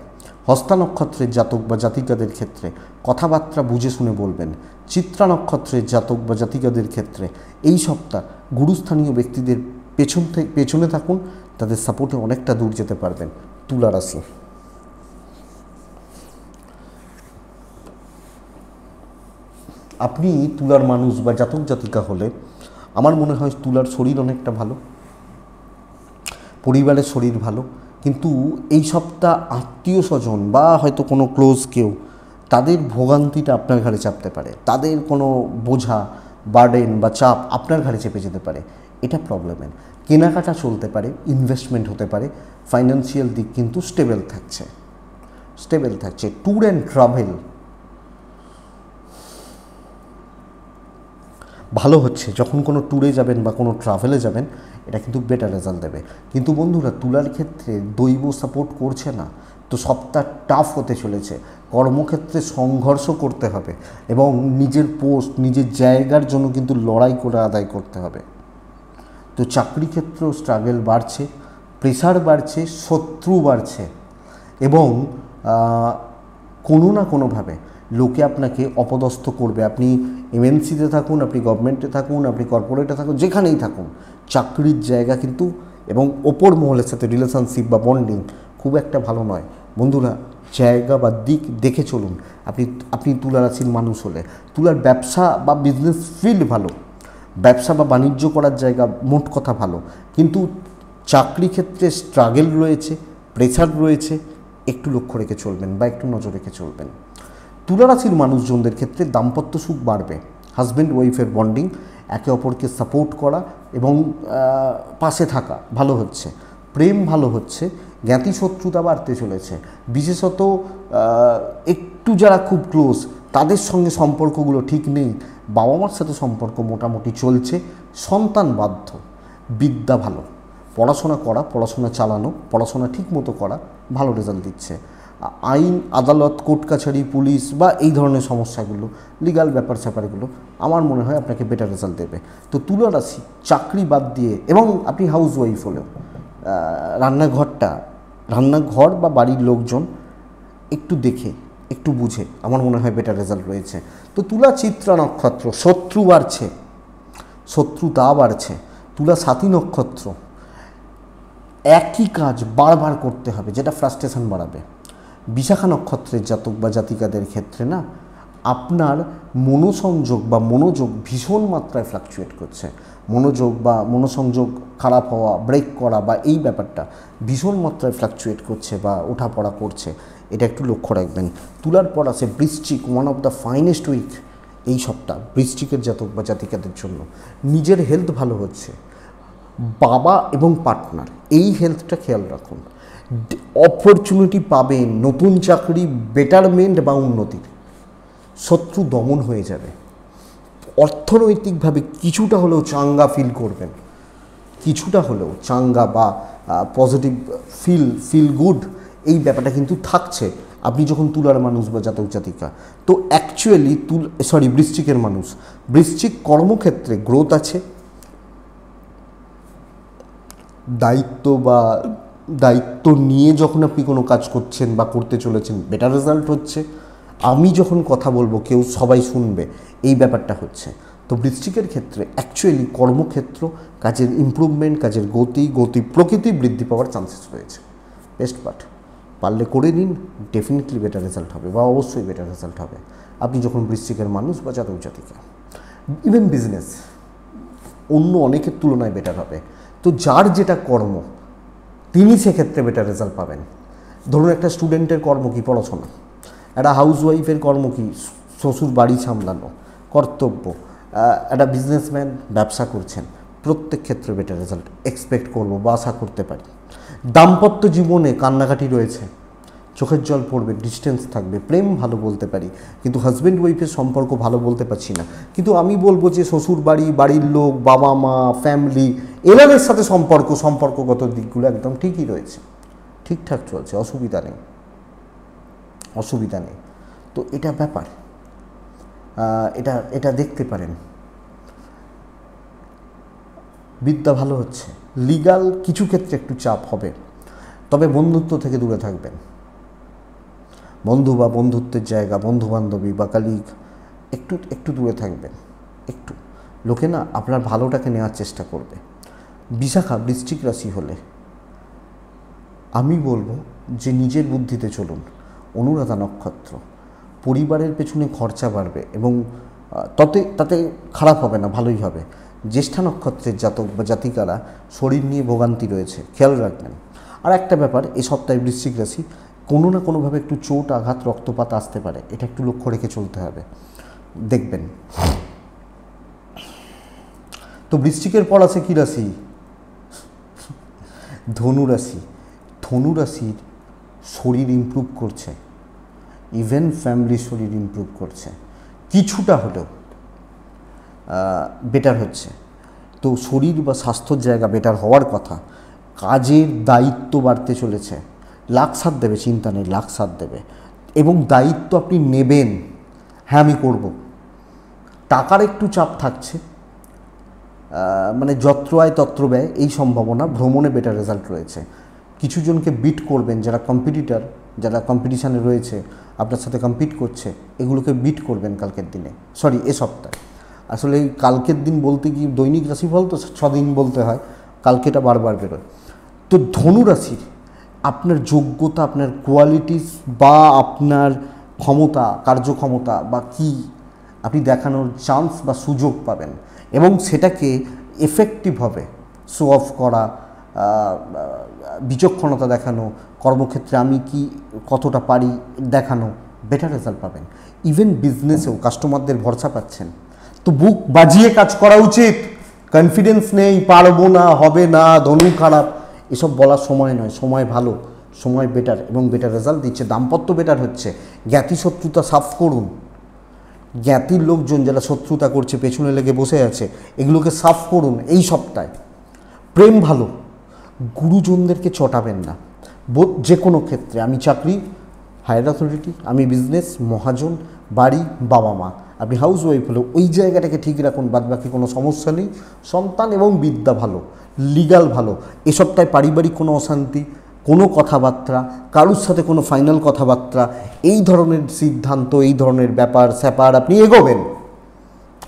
হস্তা নক্ষত্রের জাতক বা জাতিকাদের ক্ষেত্রে কথাবার্তা বুঝে শুনে বলবেন চিত্রা নক্ষত্রের জাতক বা জাতিকাদের ক্ষেত্রে এই সপ্তাহ গুরুস্থানীয় ব্যক্তিদের পেছন থেকে পেছনে থাকুন তাদের সাপোর্টে অনেকটা দূর যেতে পারবেন তুলা রাশি আপনি তুলার মানুষ বা জাতক জাতিকা হলে আমার মনে হয় তুলার শরীর অনেকটা ভালো পরিবারের শরীর ভালো কিন্তু এই সপ্তাহ আত্মীয় স্বজন বা হয়তো কোনো ক্লোজ কেউ তাদের ভোগান্তিটা আপনার ঘাড়ে চাপতে পারে তাদের কোনো বোঝা বার্ডেন বা চাপ আপনার ঘাড়ে চেপে যেতে পারে এটা প্রবলেমের কেনাকাটা চলতে পারে ইনভেস্টমেন্ট হতে পারে ফাইন্যান্সিয়াল দিক কিন্তু স্টেবেল থাকছে স্টেবেল থাকছে ট্যুর অ্যান্ড ট্রাভেল ভালো হচ্ছে যখন কোনো ট্যুরে যাবেন বা কোনো ট্রাভেলে যাবেন এটা কিন্তু বেটার রেজাল্ট দেবে কিন্তু বন্ধুরা তুলার ক্ষেত্রে দৈব সাপোর্ট করছে না তো সবটা টাফ হতে চলেছে কর্মক্ষেত্রে সংঘর্ষ করতে হবে এবং নিজের পোস্ট নিজের জায়গার জন্য কিন্তু লড়াই করে আদায় করতে হবে তো চাকরি ক্ষেত্রেও স্ট্রাগল বাড়ছে প্রেশার বাড়ছে শত্রু বাড়ছে এবং কোনো না কোনোভাবে লোকে আপনাকে অপদস্থ করবে আপনি এমএনসিতে থাকুন আপনি গভর্নমেন্টে থাকুন আপনি কর্পোরেটে থাকুন যেখানেই থাকুন চাকরির জায়গা কিন্তু এবং ওপর মহলের সাথে রিলেশনশিপ বা বন্ডিং খুব একটা ভালো নয় বন্ধুরা জায়গা বা দিক দেখে চলুন আপনি আপনি তুলারাশির মানুষ হলে তুলার ব্যবসা বা বিজনেস ফিল্ড ভালো ব্যবসা বা বাণিজ্য করার জায়গা মোট কথা ভালো কিন্তু চাকরি ক্ষেত্রে স্ট্রাগেল রয়েছে প্রেসার রয়েছে একটু লক্ষ্য রেখে চলবেন বা একটু নজর রেখে চলবেন তুলারাশির মানুষজনদের ক্ষেত্রে দাম্পত্য সুখ বাড়বে হাজব্যান্ড ওয়াইফের বন্ডিং একে অপরকে সাপোর্ট করা এবং পাশে থাকা ভালো হচ্ছে প্রেম ভালো হচ্ছে জ্ঞাতি শত্রুতা বাড়তে চলেছে বিশেষত একটু যারা খুব ক্লোজ তাদের সঙ্গে সম্পর্কগুলো ঠিক নেই বাবা মার সাথে সম্পর্ক মোটামুটি চলছে সন্তান বাধ্য বিদ্যা ভালো পড়াশোনা করা পড়াশোনা চালানো পড়াশোনা ঠিক মতো করা ভালো রেজাল্ট দিচ্ছে আইন আদালত কোর্ট কাছারি পুলিশ বা এই ধরনের সমস্যাগুলো লিগাল ব্যাপার স্যাপারগুলো আমার মনে হয় আপনাকে বেটার রেজাল্ট দেবে তো তুলা রাশি চাকরি বাদ দিয়ে এবং আপনি হাউস ওয়াইফ হলেও রান্নাঘরটা রান্নাঘর বা বাড়ির লোকজন একটু দেখে একটু বুঝে আমার মনে হয় বেটার রেজাল্ট রয়েছে তো তুলা চিত্রা নক্ষত্র শত্রু বাড়ছে শত্রুতা বাড়ছে তুলা সাথী নক্ষত্র একই কাজ বারবার করতে হবে যেটা ফ্রাস্ট্রেশন বাড়াবে বিশাখা নক্ষত্রের জাতক বা জাতিকাদের ক্ষেত্রে না আপনার মনোসংযোগ বা মনোযোগ ভীষণ মাত্রায় ফ্লাকচুয়েট করছে মনোযোগ বা মনোসংযোগ খারাপ হওয়া ব্রেক করা বা এই ব্যাপারটা ভীষণ মাত্রায় ফ্লাকচুয়েট করছে বা ওঠা পড়া করছে এটা একটু লক্ষ্য রাখবেন তুলার পর আছে বৃশ্চিক one of the finest week এই সবটা বৃশ্চিকের জাতক বা জাতিকাদের জন্য নিজের হেলথ ভালো হচ্ছে বাবা এবং পার্টনার এই হেলথটা খেয়াল রাখুন অপরচুনিটি পাবে নতুন চাকরি বেটারমেন্ট বা উন্নতির শত্রু দমন হয়ে যাবে অর্থনৈতিকভাবে কিছুটা হলেও চাঙ্গা ফিল করবেন কিছুটা হলেও চাঙ্গা বা পজিটিভ ফিল ফিল গুড এই ব্যাপারটা কিন্তু থাকছে আপনি যখন তুলার মানুষ বা জাতক জাতিকা তো অ্যাকচুয়ালি তুল সরি বৃশ্চিকের মানুষ বৃশ্চিক কর্মক্ষেত্রে গ্রোথ আছে দায়িত্ব বা দায়িত্ব নিয়ে যখন আপনি কোনো কাজ করছেন বা করতে চলেছেন বেটার রেজাল্ট হচ্ছে আমি যখন কথা বলবো কেউ সবাই শুনবে এই ব্যাপারটা হচ্ছে তো বৃষ্টিকের ক্ষেত্রে অ্যাকচুয়ালি কর্মক্ষেত্র কাজের ইম্প্রুভমেন্ট কাজের গতি গতি প্রকৃতি বৃদ্ধি পাওয়ার চান্সেস রয়েছে বেস্ট পার্ট পারলে করে নিন ডেফিনেটলি বেটার রেজাল্ট হবে বা অবশ্যই বেটার রেজাল্ট হবে আপনি যখন বৃষ্টিকের মানুষ বা জাতক জাতিকা ইভেন বিজনেস অন্য অনেকের তুলনায় বেটার হবে তো যার যেটা কর্ম তিনি সেক্ষেত্রে বেটার রেজাল্ট পাবেন ধরুন একটা স্টুডেন্টের কর্ম কী পড়াশোনা একটা হাউসওয়াইফের কর্ম কী শ্বশুর বাড়ি সামলানো কর্তব্য একটা বিজনেসম্যান ব্যবসা করছেন প্রত্যেক ক্ষেত্রে বেটার রেজাল্ট এক্সপেক্ট করবো বা আশা করতে পারি দাম্পত্য জীবনে কান্নাকাটি রয়েছে চোখের জল পড়বে ডিস্টেন্স থাকবে প্রেম ভালো বলতে পারি কিন্তু হাজব্যান্ড ওয়াইফের সম্পর্ক ভালো বলতে পারছি না কিন্তু আমি বলবো যে শ্বশুর বাড়ি বাড়ির লোক বাবা মা ফ্যামিলি এনাদের সাথে সম্পর্ক সম্পর্কগত দিকগুলো একদম ঠিকই রয়েছে ঠিকঠাক চলছে অসুবিধা নেই অসুবিধা নেই তো এটা ব্যাপার এটা এটা দেখতে পারেন বিদ্যা ভালো হচ্ছে লিগাল কিছু ক্ষেত্রে একটু চাপ হবে তবে বন্ধুত্ব থেকে দূরে থাকবেন বন্ধু বা বন্ধুত্বের জায়গা বন্ধু বান্ধবী বা কালিগ একটু একটু দূরে থাকবেন একটু লোকে না আপনার ভালোটাকে নেওয়ার চেষ্টা করবে বিশাখা বৃষ্টিক রাশি হলে আমি বলবো যে নিজের বুদ্ধিতে চলুন অনুরাধা নক্ষত্র পরিবারের পেছনে খরচা বাড়বে এবং ততে তাতে খারাপ হবে না ভালোই হবে জ্যেষ্ঠা নক্ষত্রের জাতক বা জাতিকারা শরীর নিয়ে ভোগান্তি রয়েছে খেয়াল রাখবেন আর একটা ব্যাপার এ সপ্তাহে বৃশ্চিক রাশি কোনো না কোনোভাবে একটু চোট আঘাত রক্তপাত আসতে পারে এটা একটু লক্ষ্য রেখে চলতে হবে দেখবেন তো বৃশ্চিকের পর আছে কি রাশি ধনু রাশি ধনু রাশির শরীর ইম্প্রুভ করছে ইভেন ফ্যামিলির শরীর ইম্প্রুভ করছে কিছুটা হলেও বেটার হচ্ছে তো শরীর বা স্বাস্থ্যর জায়গা বেটার হওয়ার কথা কাজের দায়িত্ব বাড়তে চলেছে লাখ সাত দেবে চিন্তা নেই লাখ সাত দেবে এবং দায়িত্ব আপনি নেবেন হ্যাঁ আমি করব টাকার একটু চাপ থাকছে মানে যত্র আয় তত্র ব্যয় এই সম্ভাবনা ভ্রমণে বেটার রেজাল্ট রয়েছে কিছু জনকে বিট করবেন যারা কম্পিটিটার যারা কম্পিটিশানে রয়েছে আপনার সাথে কম্পিট করছে এগুলোকে বিট করবেন কালকের দিনে সরি এ সপ্তাহে আসলে কালকের দিন বলতে কি দৈনিক রাশিফল তো ছদিন বলতে হয় কালকেটা বারবার বেরোয় তো ধনু রাশির আপনার যোগ্যতা আপনার কোয়ালিটিস বা আপনার ক্ষমতা কার্যক্ষমতা বা কি আপনি দেখানোর চান্স বা সুযোগ পাবেন এবং সেটাকে এফেক্টিভভাবে শো অফ করা বিচক্ষণতা দেখানো কর্মক্ষেত্রে আমি কি কতটা পারি দেখানো বেটার রেজাল্ট পাবেন ইভেন বিজনেসেও কাস্টমারদের ভরসা পাচ্ছেন তো বুক বাজিয়ে কাজ করা উচিত কনফিডেন্স নেই পারবো না হবে না ধনু খারাপ এসব বলার সময় নয় সময় ভালো সময় বেটার এবং বেটার রেজাল্ট দিচ্ছে দাম্পত্য বেটার হচ্ছে জ্ঞাতি শত্রুতা সাফ করুন জ্ঞাতির লোকজন যারা শত্রুতা করছে পেছনে লেগে বসে আছে এগুলোকে সাফ করুন এই সপ্তাহে প্রেম ভালো গুরুজনদেরকে চটাবেন না যে কোনো ক্ষেত্রে আমি চাকরি হায়ার অথরিটি আমি বিজনেস মহাজন বাড়ি বাবা মা আপনি হাউস ওয়াইফ হলে ওই জায়গাটাকে ঠিক রাখুন বাদ বাকি কোনো সমস্যা নেই সন্তান এবং বিদ্যা ভালো লিগাল ভালো এসবটায় পারিবারিক কোনো অশান্তি কোনো কথাবার্তা কারুর সাথে কোনো ফাইনাল কথাবার্তা এই ধরনের সিদ্ধান্ত এই ধরনের ব্যাপার স্যাপার আপনি এগোবেন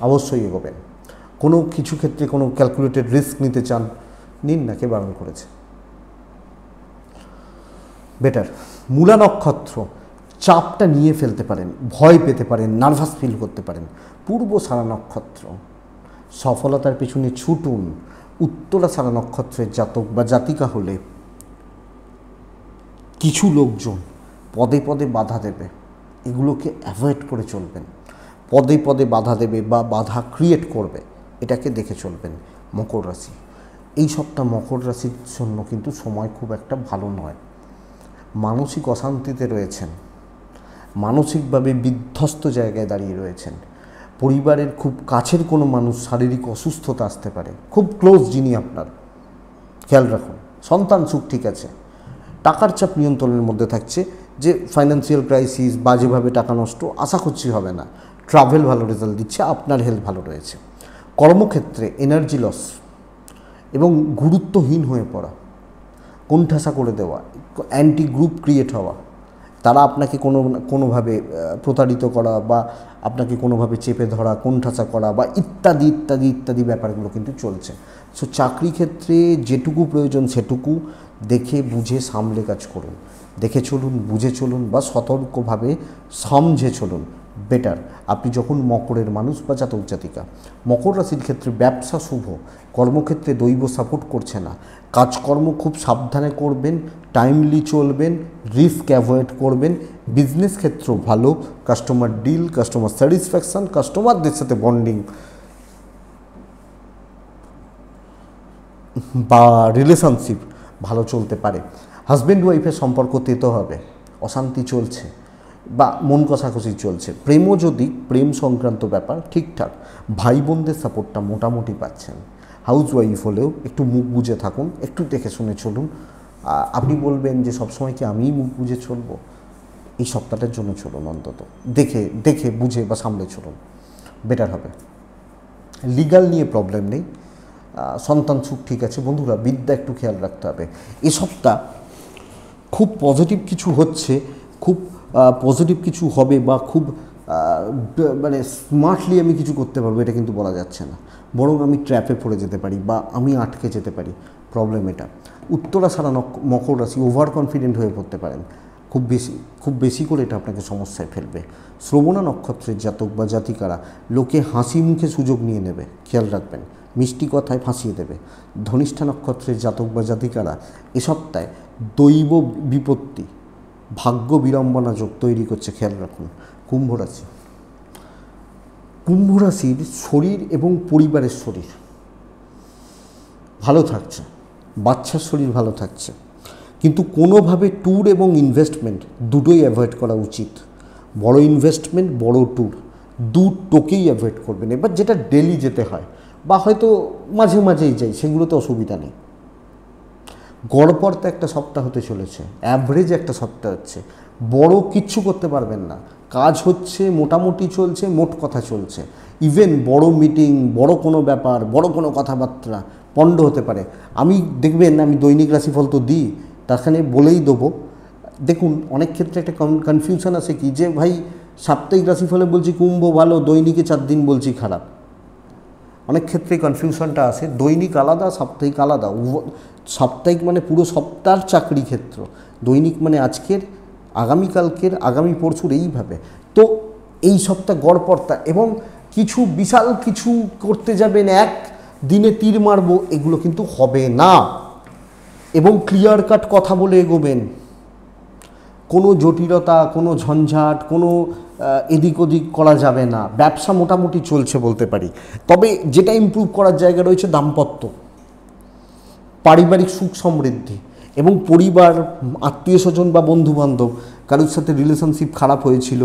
অবশ্যই এগোবেন কোনো কিছু ক্ষেত্রে কোনো ক্যালকুলেটেড রিস্ক নিতে চান নিন নাকে বারণ করেছে বেটার মূলা নক্ষত্র চাপটা নিয়ে ফেলতে পারেন ভয় পেতে পারেন নার্ভাস ফিল করতে পারেন পূর্ব সারা নক্ষত্র সফলতার পিছনে ছুটুন উত্তরা সারা নক্ষত্রের জাতক বা জাতিকা হলে কিছু লোকজন পদে পদে বাধা দেবে এগুলোকে অ্যাভয়েড করে চলবেন পদে পদে বাধা দেবে বা বাধা ক্রিয়েট করবে এটাকে দেখে চলবেন মকর রাশি এই সপ্তাহ মকর রাশির জন্য কিন্তু সময় খুব একটা ভালো নয় মানসিক অশান্তিতে রয়েছেন মানসিকভাবে বিধ্বস্ত জায়গায় দাঁড়িয়ে রয়েছেন পরিবারের খুব কাছের কোনো মানুষ শারীরিক অসুস্থতা আসতে পারে খুব ক্লোজ যিনি আপনার খেয়াল রাখুন সন্তান সুখ ঠিক আছে টাকার চাপ নিয়ন্ত্রণের মধ্যে থাকছে যে ফাইন্যান্সিয়াল ক্রাইসিস বা যেভাবে টাকা নষ্ট আশা করছি হবে না ট্রাভেল ভালো রেজাল্ট দিচ্ছে আপনার হেলথ ভালো রয়েছে কর্মক্ষেত্রে এনার্জি লস এবং গুরুত্বহীন হয়ে পড়া কোণঠাসা করে দেওয়া অ্যান্টি গ্রুপ ক্রিয়েট হওয়া তারা আপনাকে কোনো কোনোভাবে প্রতারিত করা বা আপনাকে কোনোভাবে চেপে ধরা কোণঠাসা করা বা ইত্যাদি ইত্যাদি ইত্যাদি ব্যাপারগুলো কিন্তু চলছে সো চাকরি ক্ষেত্রে যেটুকু প্রয়োজন সেটুকু দেখে বুঝে সামলে কাজ করুন দেখে চলুন বুঝে চলুন বা সতর্কভাবে সমঝে চলুন বেটার আপনি যখন মকরের মানুষ বা জাতক জাতিকা মকর রাশির ক্ষেত্রে ব্যবসা শুভ কর্মক্ষেত্রে দৈব সাপোর্ট করছে না কাজকর্ম খুব সাবধানে করবেন টাইমলি চলবেন রিস্ক অ্যাভয়েড করবেন বিজনেস ক্ষেত্র ভালো কাস্টমার ডিল কাস্টমার স্যাটিসফ্যাকশান কাস্টমারদের সাথে বন্ডিং বা রিলেশনশিপ ভালো চলতে পারে হাজব্যান্ড ওয়াইফের সম্পর্ক তেতে হবে অশান্তি চলছে বা মন কষাকষি চলছে প্রেমও যদি প্রেম সংক্রান্ত ব্যাপার ঠিকঠাক ভাই বোনদের সাপোর্টটা মোটামুটি পাচ্ছেন হাউস ওয়াইফ হলেও একটু মুখ বুঝে থাকুন একটু দেখে শুনে চলুন আপনি বলবেন যে সবসময় কি আমিই মুখ বুঝে চলবো এই সপ্তাহটার জন্য চলুন অন্তত দেখে দেখে বুঝে বা সামলে চলুন বেটার হবে লিগাল নিয়ে প্রবলেম নেই সন্তান সুখ ঠিক আছে বন্ধুরা বিদ্যা একটু খেয়াল রাখতে হবে এ সপ্তাহ খুব পজিটিভ কিছু হচ্ছে খুব পজিটিভ কিছু হবে বা খুব মানে স্মার্টলি আমি কিছু করতে পারবো এটা কিন্তু বলা যাচ্ছে না বরং আমি ট্র্যাপে পড়ে যেতে পারি বা আমি আটকে যেতে পারি প্রবলেম এটা উত্তরা সারা মকর রাশি ওভার কনফিডেন্ট হয়ে পড়তে পারেন খুব বেশি খুব বেশি করে এটা আপনাকে সমস্যায় ফেলবে শ্রবণা নক্ষত্রের জাতক বা জাতিকারা লোকে হাসি মুখে সুযোগ নিয়ে নেবে খেয়াল রাখবেন মিষ্টি কথায় ফাঁসিয়ে দেবে ধনিষ্ঠা নক্ষত্রের জাতক বা জাতিকারা এ সপ্তাহে দৈব বিপত্তি ভাগ্য বিড়ম্বনা যোগ তৈরি করছে খেয়াল রাখুন কুম্ভ রাশি কুম্ভ রাশির শরীর এবং পরিবারের শরীর ভালো থাকছে বাচ্চার শরীর ভালো থাকছে কিন্তু কোনোভাবে ট্যুর এবং ইনভেস্টমেন্ট দুটোই অ্যাভয়েড করা উচিত বড় ইনভেস্টমেন্ট বড় ট্যুর দুটোকেই অ্যাভয়েড করবেন এবার যেটা ডেলি যেতে হয় বা হয়তো মাঝে মাঝেই যাই সেগুলোতে অসুবিধা নেই তো একটা সপ্তাহ হতে চলেছে অ্যাভারেজ একটা সপ্তাহ হচ্ছে বড় কিচ্ছু করতে পারবেন না কাজ হচ্ছে মোটামুটি চলছে মোট কথা চলছে ইভেন বড় মিটিং বড় কোনো ব্যাপার বড় কোনো কথাবার্তা পণ্ড হতে পারে আমি দেখবেন আমি দৈনিক রাশিফল তো দিই তাখানে বলেই দেবো দেখুন অনেক ক্ষেত্রে একটা কনফিউশন আছে কি যে ভাই সাপ্তাহিক রাশিফলে বলছি কুম্ভ ভালো দৈনিকে চার দিন বলছি খারাপ অনেক ক্ষেত্রে কনফিউশনটা আছে দৈনিক আলাদা সাপ্তাহিক আলাদা সাপ্তাহিক মানে পুরো সপ্তাহ চাকরি ক্ষেত্র দৈনিক মানে আজকের আগামীকালকের আগামী পরশুর এইভাবে তো এই সপ্তাহ গড়পর্তা এবং কিছু বিশাল কিছু করতে যাবেন এক দিনে তীর মারব এগুলো কিন্তু হবে না এবং ক্লিয়ার কাট কথা বলে এগোবেন কোনো জটিলতা কোনো ঝঞ্ঝাট কোনো এদিক ওদিক করা যাবে না ব্যবসা মোটামুটি চলছে বলতে পারি তবে যেটা ইম্প্রুভ করার জায়গা রয়েছে দাম্পত্য পারিবারিক সুখ সমৃদ্ধি এবং পরিবার আত্মীয় স্বজন বা বন্ধুবান্ধব কারোর সাথে রিলেশনশিপ খারাপ হয়েছিল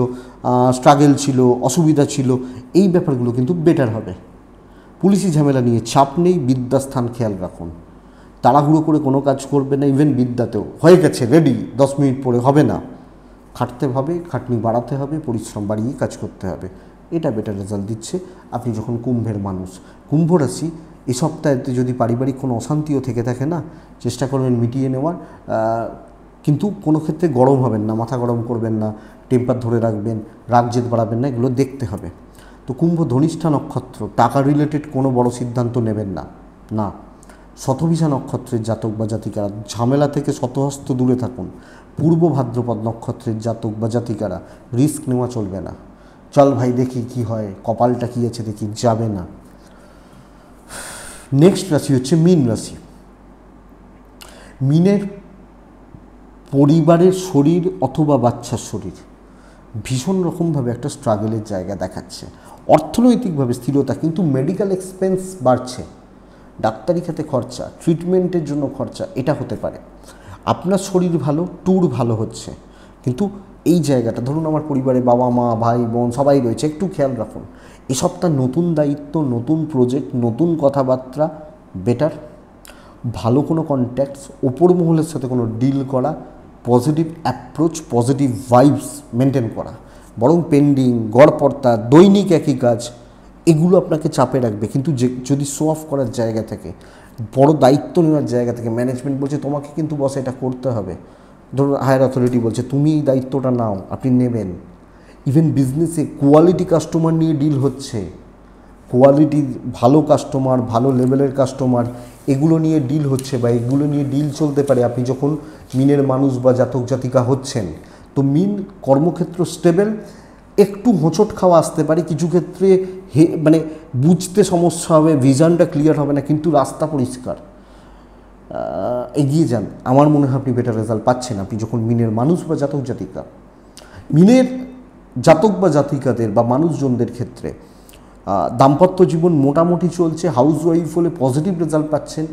স্ট্রাগেল ছিল অসুবিধা ছিল এই ব্যাপারগুলো কিন্তু বেটার হবে পুলিশি ঝামেলা নিয়ে চাপ নেই বিদ্যাস্থান খেয়াল রাখুন তাড়াহুড়ো করে কোনো কাজ করবে না ইভেন বিদ্যাতেও হয়ে গেছে রেডি দশ মিনিট পরে হবে না খাটতে হবে খাটনি বাড়াতে হবে পরিশ্রম বাড়িয়ে কাজ করতে হবে এটা বেটার রেজাল্ট দিচ্ছে আপনি যখন কুম্ভের মানুষ কুম্ভ রাশি এই সপ্তাহেতে যদি পারিবারিক কোনো অশান্তিও থেকে থাকে না চেষ্টা করবেন মিটিয়ে নেওয়ার কিন্তু কোনো ক্ষেত্রে গরম হবেন না মাথা গরম করবেন না টেম্পার ধরে রাখবেন রাগ জেদ বাড়াবেন না এগুলো দেখতে হবে তো কুম্ভ ধনিষ্ঠা নক্ষত্র টাকা রিলেটেড কোনো বড় সিদ্ধান্ত নেবেন না না শতভিসা নক্ষত্রের জাতক বা জাতিকারা ঝামেলা থেকে শতহস্ত দূরে থাকুন পূর্ব ভাদ্রপদ নক্ষত্রের জাতক বা জাতিকারা রিস্ক নেওয়া চলবে না চল ভাই দেখি কি হয় কপালটা কি আছে দেখি যাবে না নেক্সট রাশি হচ্ছে মিন রাশি মিনের পরিবারের শরীর অথবা বাচ্চার শরীর ভীষণ রকমভাবে একটা স্ট্রাগলের জায়গা দেখাচ্ছে অর্থনৈতিকভাবে স্থিরতা কিন্তু মেডিকেল এক্সপেন্স বাড়ছে ডাক্তারি খাতে খরচা ট্রিটমেন্টের জন্য খরচা এটা হতে পারে আপনার শরীর ভালো ট্যুর ভালো হচ্ছে কিন্তু এই জায়গাটা ধরুন আমার পরিবারে বাবা মা ভাই বোন সবাই রয়েছে একটু খেয়াল রাখুন এসব তার নতুন দায়িত্ব নতুন প্রজেক্ট নতুন কথাবার্তা বেটার ভালো কোনো কন্ট্যাক্টস ওপর মহলের সাথে কোনো ডিল করা positive approach positive vibes maintain করা বরং পেন্ডিং গড়পর্তা দৈনিক একই কাজ এগুলো আপনাকে চাপে রাখবে কিন্তু যে যদি শো অফ করার জায়গা থেকে বড় দায়িত্ব নেওয়ার জায়গা থেকে ম্যানেজমেন্ট বলছে তোমাকে কিন্তু বসে এটা করতে হবে ধরুন হায়ার অথরিটি বলছে তুমি এই দায়িত্বটা নাও আপনি নেবেন ইভেন বিজনেসে কোয়ালিটি কাস্টমার নিয়ে ডিল হচ্ছে কোয়ালিটির ভালো কাস্টমার ভালো লেভেলের কাস্টমার এগুলো নিয়ে ডিল হচ্ছে বা এগুলো নিয়ে ডিল চলতে পারে আপনি যখন মিনের মানুষ বা জাতক জাতিকা হচ্ছেন তো মিন কর্মক্ষেত্র স্টেবেল একটু হোঁচট খাওয়া আসতে পারে কিছু ক্ষেত্রে হে মানে বুঝতে সমস্যা হবে ভিজানটা ক্লিয়ার হবে না কিন্তু রাস্তা পরিষ্কার এগিয়ে যান আমার মনে হয় আপনি বেটার রেজাল্ট পাচ্ছেন আপনি যখন মিনের মানুষ বা জাতক জাতিকা মিনের জাতক বা জাতিকাদের বা মানুষজনদের ক্ষেত্রে দাম্পত্য জীবন মোটামুটি চলছে হাউস ওয়াইফ হলে পজিটিভ রেজাল্ট পাচ্ছেন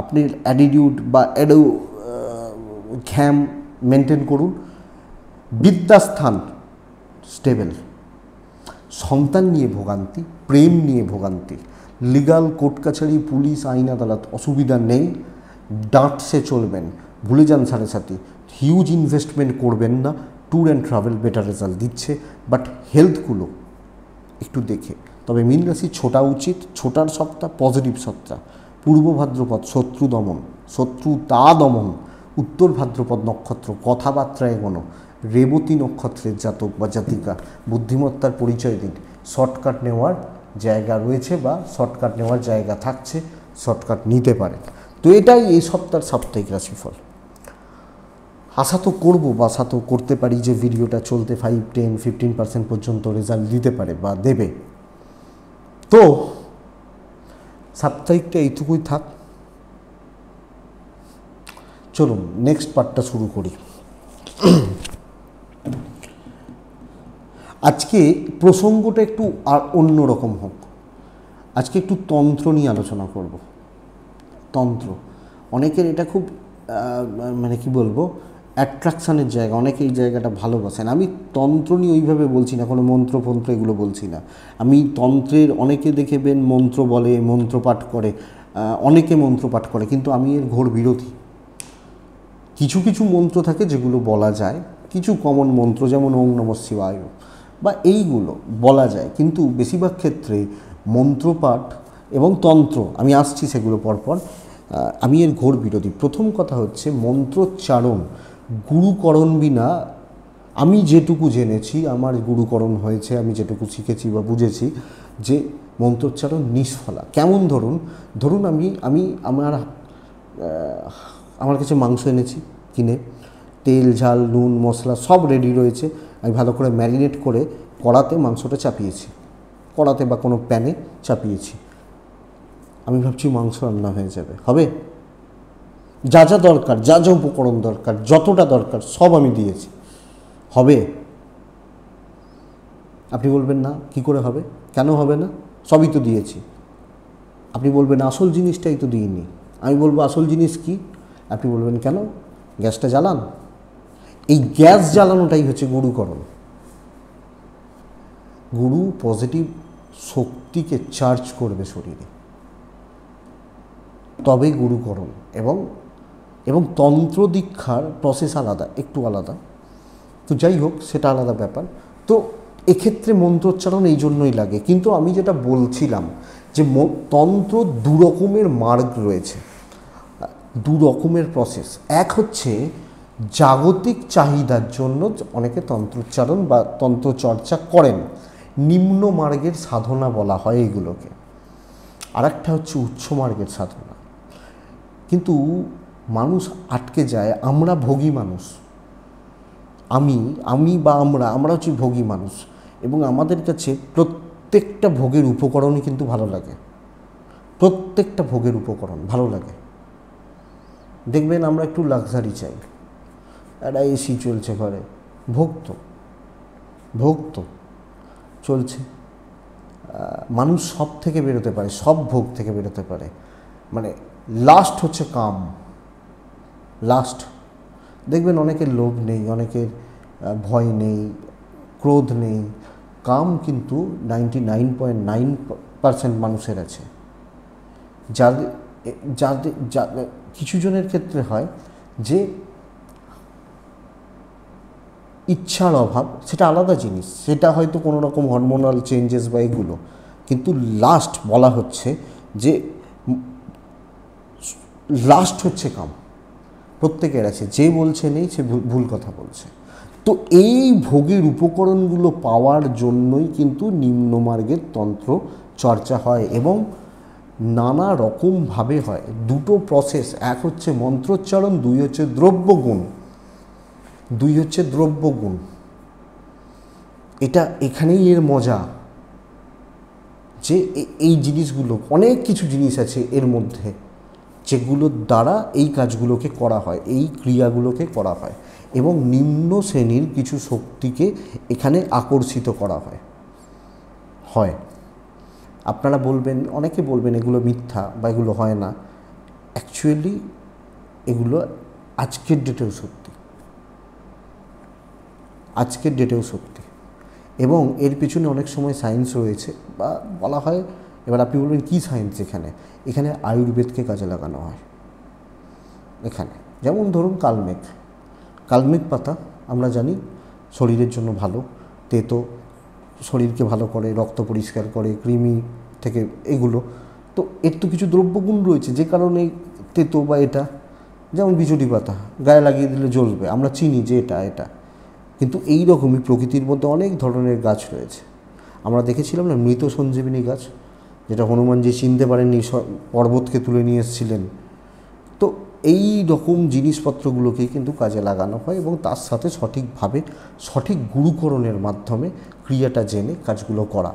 আপনি অ্যাটিটিউড বা অ্যাডো ঘ্যাম মেনটেন করুন বিদ্যাস্থান স্টেবেল সন্তান নিয়ে ভোগান্তি প্রেম নিয়ে ভোগান্তি লিগাল কোর্ট কাছারি পুলিশ আইন আদালত অসুবিধা নেই ডাঁটসে চলবেন ভুলে যান সাড়ে সাথে হিউজ ইনভেস্টমেন্ট করবেন না tour and travel better result দিচ্ছে বাট হেলথগুলো একটু দেখে তবে মীন রাশি ছোটা উচিত ছোটার সত্তা পজিটিভ সত্তা পূর্ব ভাদ্রপদ শত্রু দমন শত্রু তা দমন উত্তর ভাদ্রপদ নক্ষত্র কথাবার্তা এগোনো রেবতী নক্ষত্রের জাতক বা জাতিকা বুদ্ধিমত্তার পরিচয় দিন শর্টকাট নেওয়ার জায়গা রয়েছে বা শর্টকাট নেওয়ার জায়গা থাকছে শর্টকাট নিতে পারে তো এটাই এই সপ্তাহের সাপ্তাহিক রাশিফল আশা তো করবো বা আশা তো করতে পারি যে ভিডিওটা চলতে ফাইভ টেন ফিফটিন পার্সেন্ট পর্যন্ত রেজাল্ট দিতে পারে বা দেবে তো সাপ্তাহিকটা এইটুকুই থাক চলুন নেক্সট পার্টটা শুরু করি আজকে প্রসঙ্গটা একটু আর অন্যরকম হোক আজকে একটু তন্ত্র নিয়ে আলোচনা করব তন্ত্র অনেকের এটা খুব মানে কি বলবো অ্যাট্রাকশানের জায়গা অনেকে এই জায়গাটা ভালোবাসেন আমি তন্ত্র নিয়ে ওইভাবে বলছি না কোনো মন্ত্র ফন্ত্র এগুলো বলছি না আমি তন্ত্রের অনেকে দেখেবেন মন্ত্র বলে মন্ত্র পাঠ করে অনেকে মন্ত্র পাঠ করে কিন্তু আমি এর ঘোর বিরোধী কিছু কিছু মন্ত্র থাকে যেগুলো বলা যায় কিছু কমন মন্ত্র যেমন ওং নম শিবায়ু বা এইগুলো বলা যায় কিন্তু বেশিরভাগ ক্ষেত্রে মন্ত্রপাঠ এবং তন্ত্র আমি আসছি সেগুলো পরপর আমি এর ঘোর বিরোধী প্রথম কথা হচ্ছে মন্ত্রোচ্চারণ গুরুকরণ বিনা আমি যেটুকু জেনেছি আমার গুরুকরণ হয়েছে আমি যেটুকু শিখেছি বা বুঝেছি যে মন্ত্রোচ্চারণ নিষ্ফলা কেমন ধরুন ধরুন আমি আমি আমার আমার কাছে মাংস এনেছি কিনে তেল ঝাল নুন মশলা সব রেডি রয়েছে আমি ভালো করে ম্যারিনেট করে কড়াতে মাংসটা চাপিয়েছি কড়াতে বা কোনো প্যানে চাপিয়েছি আমি ভাবছি মাংস রান্না হয়ে যাবে হবে যা যা দরকার যা যা উপকরণ দরকার যতটা দরকার সব আমি দিয়েছি হবে আপনি বলবেন না কি করে হবে কেন হবে না সবই তো দিয়েছি আপনি বলবেন আসল জিনিসটাই তো দিইনি আমি বলবো আসল জিনিস কি আপনি বলবেন কেন গ্যাসটা জ্বালান এই গ্যাস জ্বালানোটাই হচ্ছে গুরুকরণ গুরু পজিটিভ শক্তিকে চার্জ করবে শরীরে তবে গুরুকরণ এবং এবং তন্ত্র দীক্ষার প্রসেস আলাদা একটু আলাদা তো যাই হোক সেটা আলাদা ব্যাপার তো এক্ষেত্রে মন্ত্রোচ্চারণ এই জন্যই লাগে কিন্তু আমি যেটা বলছিলাম যে তন্ত্র দু রকমের মার্গ রয়েছে দু রকমের প্রসেস এক হচ্ছে জাগতিক চাহিদার জন্য অনেকে তন্ত্রোচ্চারণ বা তন্ত্রচর্চা করেন নিম্ন মার্গের সাধনা বলা হয় এগুলোকে আরেকটা হচ্ছে উচ্চ মার্গের সাধনা কিন্তু মানুষ আটকে যায় আমরা ভোগী মানুষ আমি আমি বা আমরা আমরা হচ্ছি ভোগী মানুষ এবং আমাদের কাছে প্রত্যেকটা ভোগের উপকরণই কিন্তু ভালো লাগে প্রত্যেকটা ভোগের উপকরণ ভালো লাগে দেখবেন আমরা একটু লাক্সারি চাই একটা এসি চলছে ঘরে ভোগ তো ভোগ তো চলছে মানুষ সব থেকে বেরোতে পারে সব ভোগ থেকে বেরোতে পারে মানে লাস্ট হচ্ছে কাম লাস্ট দেখবেন অনেকের লোভ নেই অনেকের ভয় নেই ক্রোধ নেই কাম কিন্তু ninety nine point nine percent মানুষের আছে যাদের যাদের কিছু জনের ক্ষেত্রে হয় যে ইচ্ছার অভাব সেটা আলাদা জিনিস সেটা হয়তো কোনো রকম হরমোনাল চেঞ্জেস বা এগুলো কিন্তু লাস্ট বলা হচ্ছে যে লাস্ট হচ্ছে কাম প্রত্যেকের আছে যে বলছে নেই সে ভুল কথা বলছে তো এই ভোগের উপকরণগুলো পাওয়ার জন্যই কিন্তু নিম্নমার্গের তন্ত্র চর্চা হয় এবং নানা রকমভাবে হয় দুটো প্রসেস এক হচ্ছে মন্ত্রোচ্চারণ দুই হচ্ছে দ্রব্যগুণ দুই হচ্ছে দ্রব্যগুণ এটা এখানেই এর মজা যে এই জিনিসগুলো অনেক কিছু জিনিস আছে এর মধ্যে যেগুলোর দ্বারা এই কাজগুলোকে করা হয় এই ক্রিয়াগুলোকে করা হয় এবং নিম্ন শ্রেণীর কিছু শক্তিকে এখানে আকর্ষিত করা হয় হয় আপনারা বলবেন অনেকে বলবেন এগুলো মিথ্যা বা এগুলো হয় না অ্যাকচুয়ালি এগুলো আজকের ডেটেও সত্যি আজকের ডেটেও সত্যি এবং এর পিছনে অনেক সময় সায়েন্স রয়েছে বা বলা হয় এবার আপনি বলবেন কী সায়েন্স এখানে এখানে আয়ুর্বেদকে কাজে লাগানো হয় এখানে যেমন ধরুন কালমেঘ কালমেঘ পাতা আমরা জানি শরীরের জন্য ভালো তেতো শরীরকে ভালো করে রক্ত পরিষ্কার করে কৃমি থেকে এগুলো তো এর তো কিছু দ্রব্যগুণ রয়েছে যে কারণে তেতো বা এটা যেমন বিজুটি পাতা গায়ে লাগিয়ে দিলে জ্বলবে আমরা চিনি যে এটা এটা কিন্তু এই রকমই প্রকৃতির মধ্যে অনেক ধরনের গাছ রয়েছে আমরা দেখেছিলাম না মৃত সঞ্জীবিনী গাছ যেটা হনুমানজি চিনতে পারেননি পর্বতকে তুলে নিয়ে এসেছিলেন তো এই রকম জিনিসপত্রগুলোকেই কিন্তু কাজে লাগানো হয় এবং তার সাথে সঠিকভাবে সঠিক গুরুকরণের মাধ্যমে ক্রিয়াটা জেনে কাজগুলো করা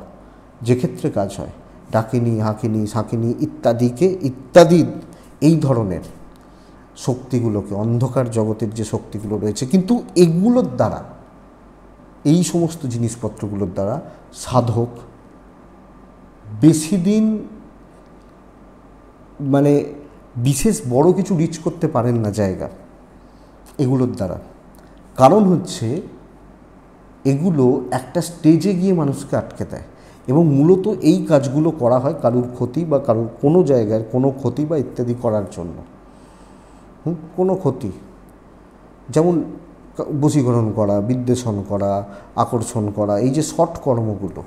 যেক্ষেত্রে কাজ হয় ডাকিনি হাঁকিনি সাঁকিনি ইত্যাদিকে ইত্যাদি এই ধরনের শক্তিগুলোকে অন্ধকার জগতের যে শক্তিগুলো রয়েছে কিন্তু এগুলোর দ্বারা এই সমস্ত জিনিসপত্রগুলোর দ্বারা সাধক বেশি দিন মানে বিশেষ বড় কিছু রিচ করতে পারেন না জায়গা এগুলোর দ্বারা কারণ হচ্ছে এগুলো একটা স্টেজে গিয়ে মানুষকে আটকে দেয় এবং মূলত এই কাজগুলো করা হয় কারুর ক্ষতি বা কারুর কোনো জায়গার কোনো ক্ষতি বা ইত্যাদি করার জন্য হুম কোনো ক্ষতি যেমন বশীকরণ করা বিদ্বেষণ করা আকর্ষণ করা এই যে শর্ট কর্মগুলো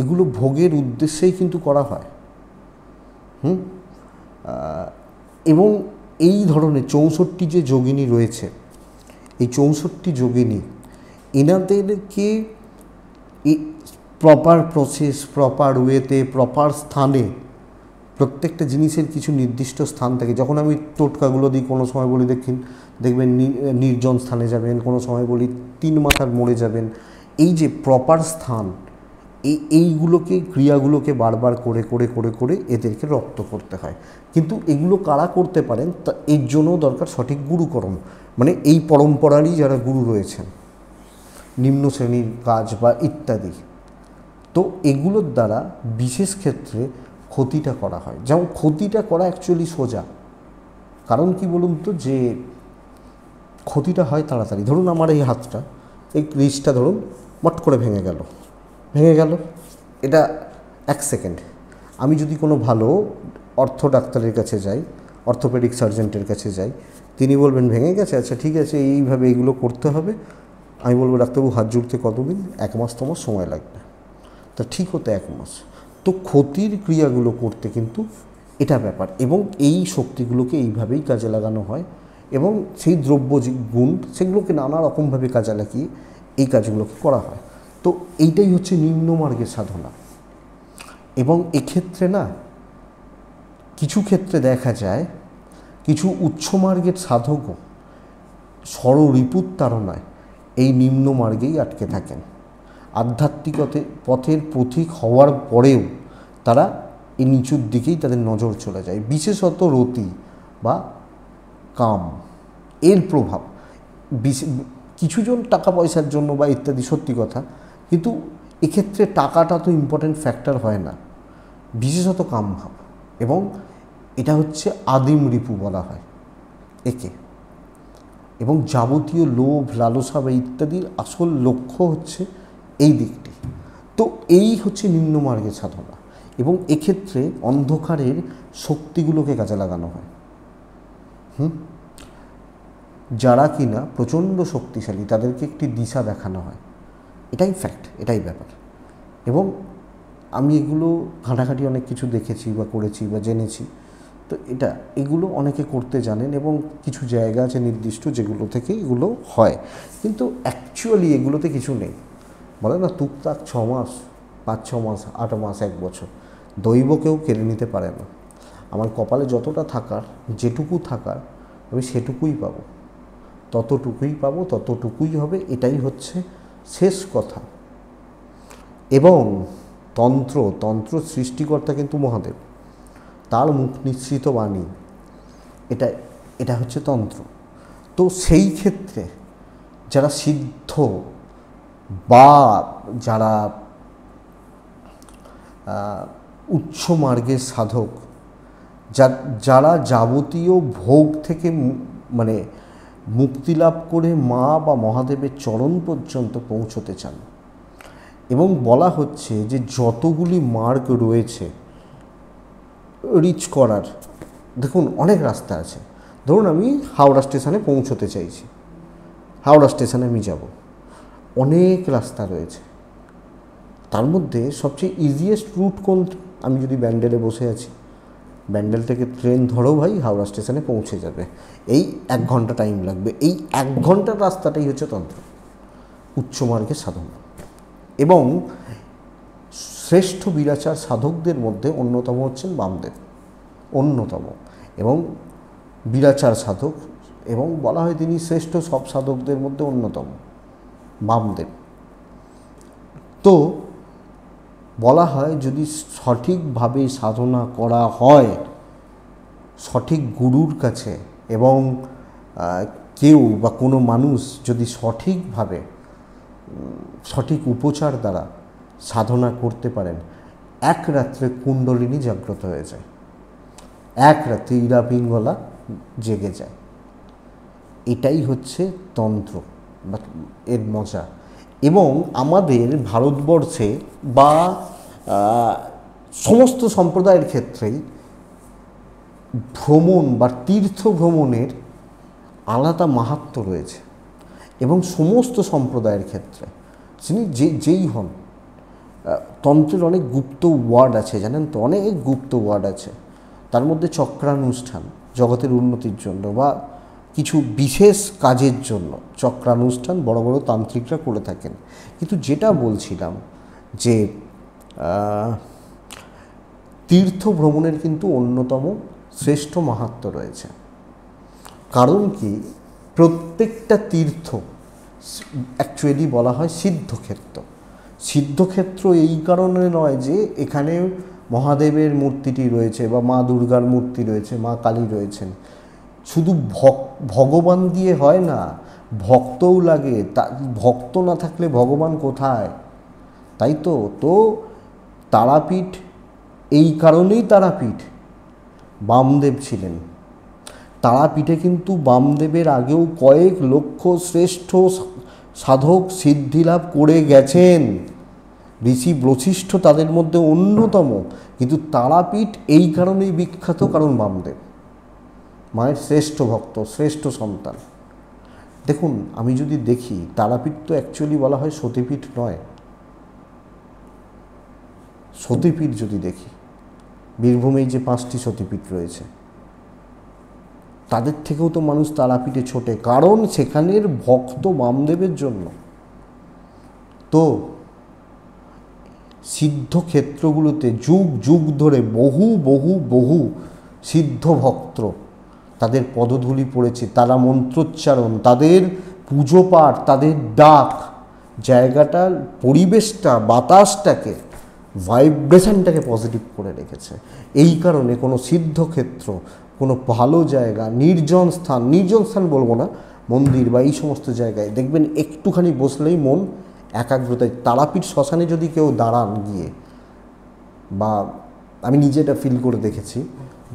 এগুলো ভোগের উদ্দেশ্যেই কিন্তু করা হয় হুম এবং এই ধরনের চৌষট্টি যে যোগিনী রয়েছে এই চৌষট্টি যোগিনী এনাদেরকে প্রপার প্রসেস প্রপার ওয়েতে প্রপার স্থানে প্রত্যেকটা জিনিসের কিছু নির্দিষ্ট স্থান থাকে যখন আমি টোটকাগুলো দিই কোনো সময় বলি দেখিন দেখবেন নির্জন স্থানে যাবেন কোনো সময় বলি তিন মাথার মোড়ে যাবেন এই যে প্রপার স্থান এই এইগুলোকে ক্রিয়াগুলোকে বারবার করে করে করে করে এদেরকে রক্ত করতে হয় কিন্তু এগুলো কারা করতে পারেন তা এর জন্য দরকার সঠিক গুরুকরণ মানে এই পরম্পরারই যারা গুরু রয়েছেন নিম্ন শ্রেণীর কাজ বা ইত্যাদি তো এগুলোর দ্বারা বিশেষ ক্ষেত্রে ক্ষতিটা করা হয় যেমন ক্ষতিটা করা অ্যাকচুয়ালি সোজা কারণ কি বলুন তো যে ক্ষতিটা হয় তাড়াতাড়ি ধরুন আমার এই হাতটা এই ক্রিজটা ধরুন মট করে ভেঙে গেল ভেঙে গেল এটা এক সেকেন্ড আমি যদি কোনো ভালো অর্থ ডাক্তারের কাছে যাই অর্থোপেডিক সার্জেন্টের কাছে যাই তিনি বলবেন ভেঙে গেছে আচ্ছা ঠিক আছে এইভাবে এইগুলো করতে হবে আমি বলবো ডাক্তারবাবু হাত জুড়তে কতদিন এক মাস তোমার সময় লাগবে তা ঠিক হতে এক মাস তো ক্ষতির ক্রিয়াগুলো করতে কিন্তু এটা ব্যাপার এবং এই শক্তিগুলোকে এইভাবেই কাজে লাগানো হয় এবং সেই দ্রব্য যে গুণ সেগুলোকে নানা রকমভাবে কাজে লাগিয়ে এই কাজগুলোকে করা হয় তো এইটাই হচ্ছে নিম্নমার্গের সাধনা এবং এক্ষেত্রে না কিছু ক্ষেত্রে দেখা যায় কিছু উচ্চমার্গের সাধকও ষড়রিপুর তারণায় এই নিম্নমার্গেই আটকে থাকেন আধ্যাত্মিকতে পথের পথিক হওয়ার পরেও তারা এই নিচুর দিকেই তাদের নজর চলে যায় বিশেষত রতি বা কাম এর প্রভাব কিছু জন টাকা পয়সার জন্য বা ইত্যাদি সত্যি কথা কিন্তু এক্ষেত্রে টাকাটা তো ইম্পর্ট্যান্ট ফ্যাক্টর হয় না বিশেষত কামভাব এবং এটা হচ্ছে আদিম রিপু বলা হয় একে এবং যাবতীয় লোভ লালসা বা ইত্যাদির আসল লক্ষ্য হচ্ছে এই দিকটি তো এই হচ্ছে নিম্নমার্গে সাধনা এবং এক্ষেত্রে অন্ধকারের শক্তিগুলোকে কাজে লাগানো হয় হুম যারা কিনা প্রচণ্ড শক্তিশালী তাদেরকে একটি দিশা দেখানো হয় এটাই ফ্যাক্ট এটাই ব্যাপার এবং আমি এগুলো ঘাটাঘাটি অনেক কিছু দেখেছি বা করেছি বা জেনেছি তো এটা এগুলো অনেকে করতে জানেন এবং কিছু জায়গা আছে নির্দিষ্ট যেগুলো থেকে এগুলো হয় কিন্তু অ্যাকচুয়ালি এগুলোতে কিছু নেই বলে না টুকটাক ছ মাস পাঁচ ছ মাস আট মাস এক বছর দৈব কেউ কেড়ে নিতে পারে না আমার কপালে যতটা থাকার যেটুকু থাকার আমি সেটুকুই পাবো ততটুকুই পাবো ততটুকুই হবে এটাই হচ্ছে শেষ কথা এবং তন্ত্র তন্ত্র সৃষ্টিকর্তা কিন্তু মহাদেব তার মুখ নিঃসৃত বাণী এটা এটা হচ্ছে তন্ত্র তো সেই ক্ষেত্রে যারা সিদ্ধ বা যারা উচ্চ মার্গের সাধক যারা যাবতীয় ভোগ থেকে মানে মুক্তি লাভ করে মা বা মহাদেবের চরণ পর্যন্ত পৌঁছতে চান এবং বলা হচ্ছে যে যতগুলি মার্গ রয়েছে রিচ করার দেখুন অনেক রাস্তা আছে ধরুন আমি হাওড়া স্টেশনে পৌঁছতে চাইছি হাওড়া স্টেশনে আমি যাব অনেক রাস্তা রয়েছে তার মধ্যে সবচেয়ে ইজিয়েস্ট রুট কোন আমি যদি ব্যান্ডেলে বসে আছি ব্যান্ডেল থেকে ট্রেন ধরো ভাই হাওড়া স্টেশনে পৌঁছে যাবে এই এক ঘন্টা টাইম লাগবে এই এক ঘন্টার রাস্তাটাই হচ্ছে তন্ত্র উচ্চমার্গের সাধনা এবং শ্রেষ্ঠ বিরাচার সাধকদের মধ্যে অন্যতম হচ্ছেন বামদেব অন্যতম এবং বিরাচার সাধক এবং বলা হয় তিনি শ্রেষ্ঠ সব সাধকদের মধ্যে অন্যতম বামদেব তো বলা হয় যদি সঠিকভাবে সাধনা করা হয় সঠিক গুরুর কাছে এবং কেউ বা কোনো মানুষ যদি সঠিকভাবে সঠিক উপচার দ্বারা সাধনা করতে পারেন এক রাত্রে কুণ্ডলিনী জাগ্রত হয়ে যায় এক রাত্রে ইরাপিঙ্গলা জেগে যায় এটাই হচ্ছে তন্ত্র বা এর মজা এবং আমাদের ভারতবর্ষে বা সমস্ত সম্প্রদায়ের ক্ষেত্রেই ভ্রমণ বা তীর্থ ভ্রমণের আলাদা মাহাত্ম রয়েছে এবং সমস্ত সম্প্রদায়ের ক্ষেত্রে যিনি যে যেই হন তন্ত্রের অনেক গুপ্ত ওয়ার্ড আছে জানেন তো অনেক গুপ্ত ওয়ার্ড আছে তার মধ্যে চক্রানুষ্ঠান জগতের উন্নতির জন্য বা কিছু বিশেষ কাজের জন্য চক্রানুষ্ঠান বড় বড় তান্ত্রিকরা করে থাকেন কিন্তু যেটা বলছিলাম যে তীর্থ ভ্রমণের কিন্তু অন্যতম শ্রেষ্ঠ মাহাত্ম রয়েছে কারণ কি প্রত্যেকটা তীর্থ অ্যাকচুয়ালি বলা হয় সিদ্ধক্ষেত্র সিদ্ধক্ষেত্র এই কারণে নয় যে এখানে মহাদেবের মূর্তিটি রয়েছে বা মা দুর্গার মূর্তি রয়েছে মা কালী রয়েছেন শুধু ভক ভগবান দিয়ে হয় না ভক্তও লাগে তা ভক্ত না থাকলে ভগবান কোথায় তাই তো তো তারাপীঠ এই কারণেই তারাপীঠ বামদেব ছিলেন তারাপীঠে কিন্তু বামদেবের আগেও কয়েক লক্ষ শ্রেষ্ঠ সাধক সিদ্ধিলাভ করে গেছেন ঋষি বশিষ্ঠ তাদের মধ্যে অন্যতম কিন্তু তারাপীঠ এই কারণেই বিখ্যাত কারণ বামদেব মায়ের শ্রেষ্ঠ ভক্ত শ্রেষ্ঠ সন্তান দেখুন আমি যদি দেখি তারাপীঠ তো অ্যাকচুয়ালি বলা হয় সতীপীঠ নয় সতীপীঠ যদি দেখি বীরভূমেই যে পাঁচটি সতীপীঠ রয়েছে তাদের থেকেও তো মানুষ তারাপীঠে ছোটে কারণ সেখানের ভক্ত বামদেবের জন্য তো সিদ্ধ ক্ষেত্রগুলোতে যুগ যুগ ধরে বহু বহু বহু সিদ্ধ ভক্ত তাদের পদধূলি পড়েছে তারা মন্ত্রোচ্চারণ তাদের পুজো পাঠ তাদের ডাক জায়গাটার পরিবেশটা বাতাসটাকে ভাইব্রেশনটাকে পজিটিভ করে রেখেছে এই কারণে কোনো সিদ্ধক্ষেত্র কোনো ভালো জায়গা নির্জন স্থান নির্জন স্থান বলবো না মন্দির বা এই সমস্ত জায়গায় দেখবেন একটুখানি বসলেই মন একাগ্রতায় তারাপীঠ শ্মশানে যদি কেউ দাঁড়ান গিয়ে বা আমি নিজে এটা ফিল করে দেখেছি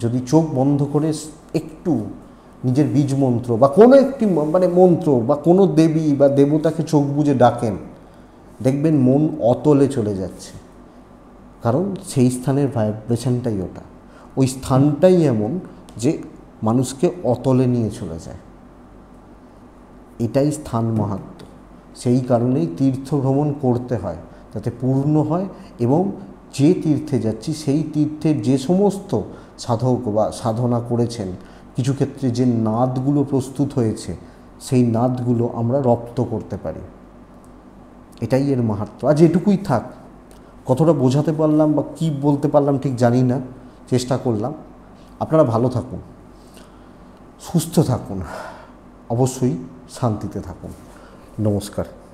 যদি চোখ বন্ধ করে একটু নিজের বীজ মন্ত্র বা কোনো একটি মানে মন্ত্র বা কোনো দেবী বা দেবতাকে চোখ বুঝে ডাকেন দেখবেন মন অতলে চলে যাচ্ছে কারণ সেই স্থানের ভাইব্রেশনটাই ওটা ওই স্থানটাই এমন যে মানুষকে অতলে নিয়ে চলে যায় এটাই স্থান মাহাত্ম সেই কারণেই তীর্থ ভ্রমণ করতে হয় যাতে পূর্ণ হয় এবং যে তীর্থে যাচ্ছি সেই তীর্থের যে সমস্ত সাধক বা সাধনা করেছেন কিছু ক্ষেত্রে যে নাদগুলো প্রস্তুত হয়েছে সেই নাদগুলো আমরা রপ্ত করতে পারি এটাই এর মাহাত্ম আজ এটুকুই থাক কতটা বোঝাতে পারলাম বা কি বলতে পারলাম ঠিক জানি না চেষ্টা করলাম আপনারা ভালো থাকুন সুস্থ থাকুন অবশ্যই শান্তিতে থাকুন নমস্কার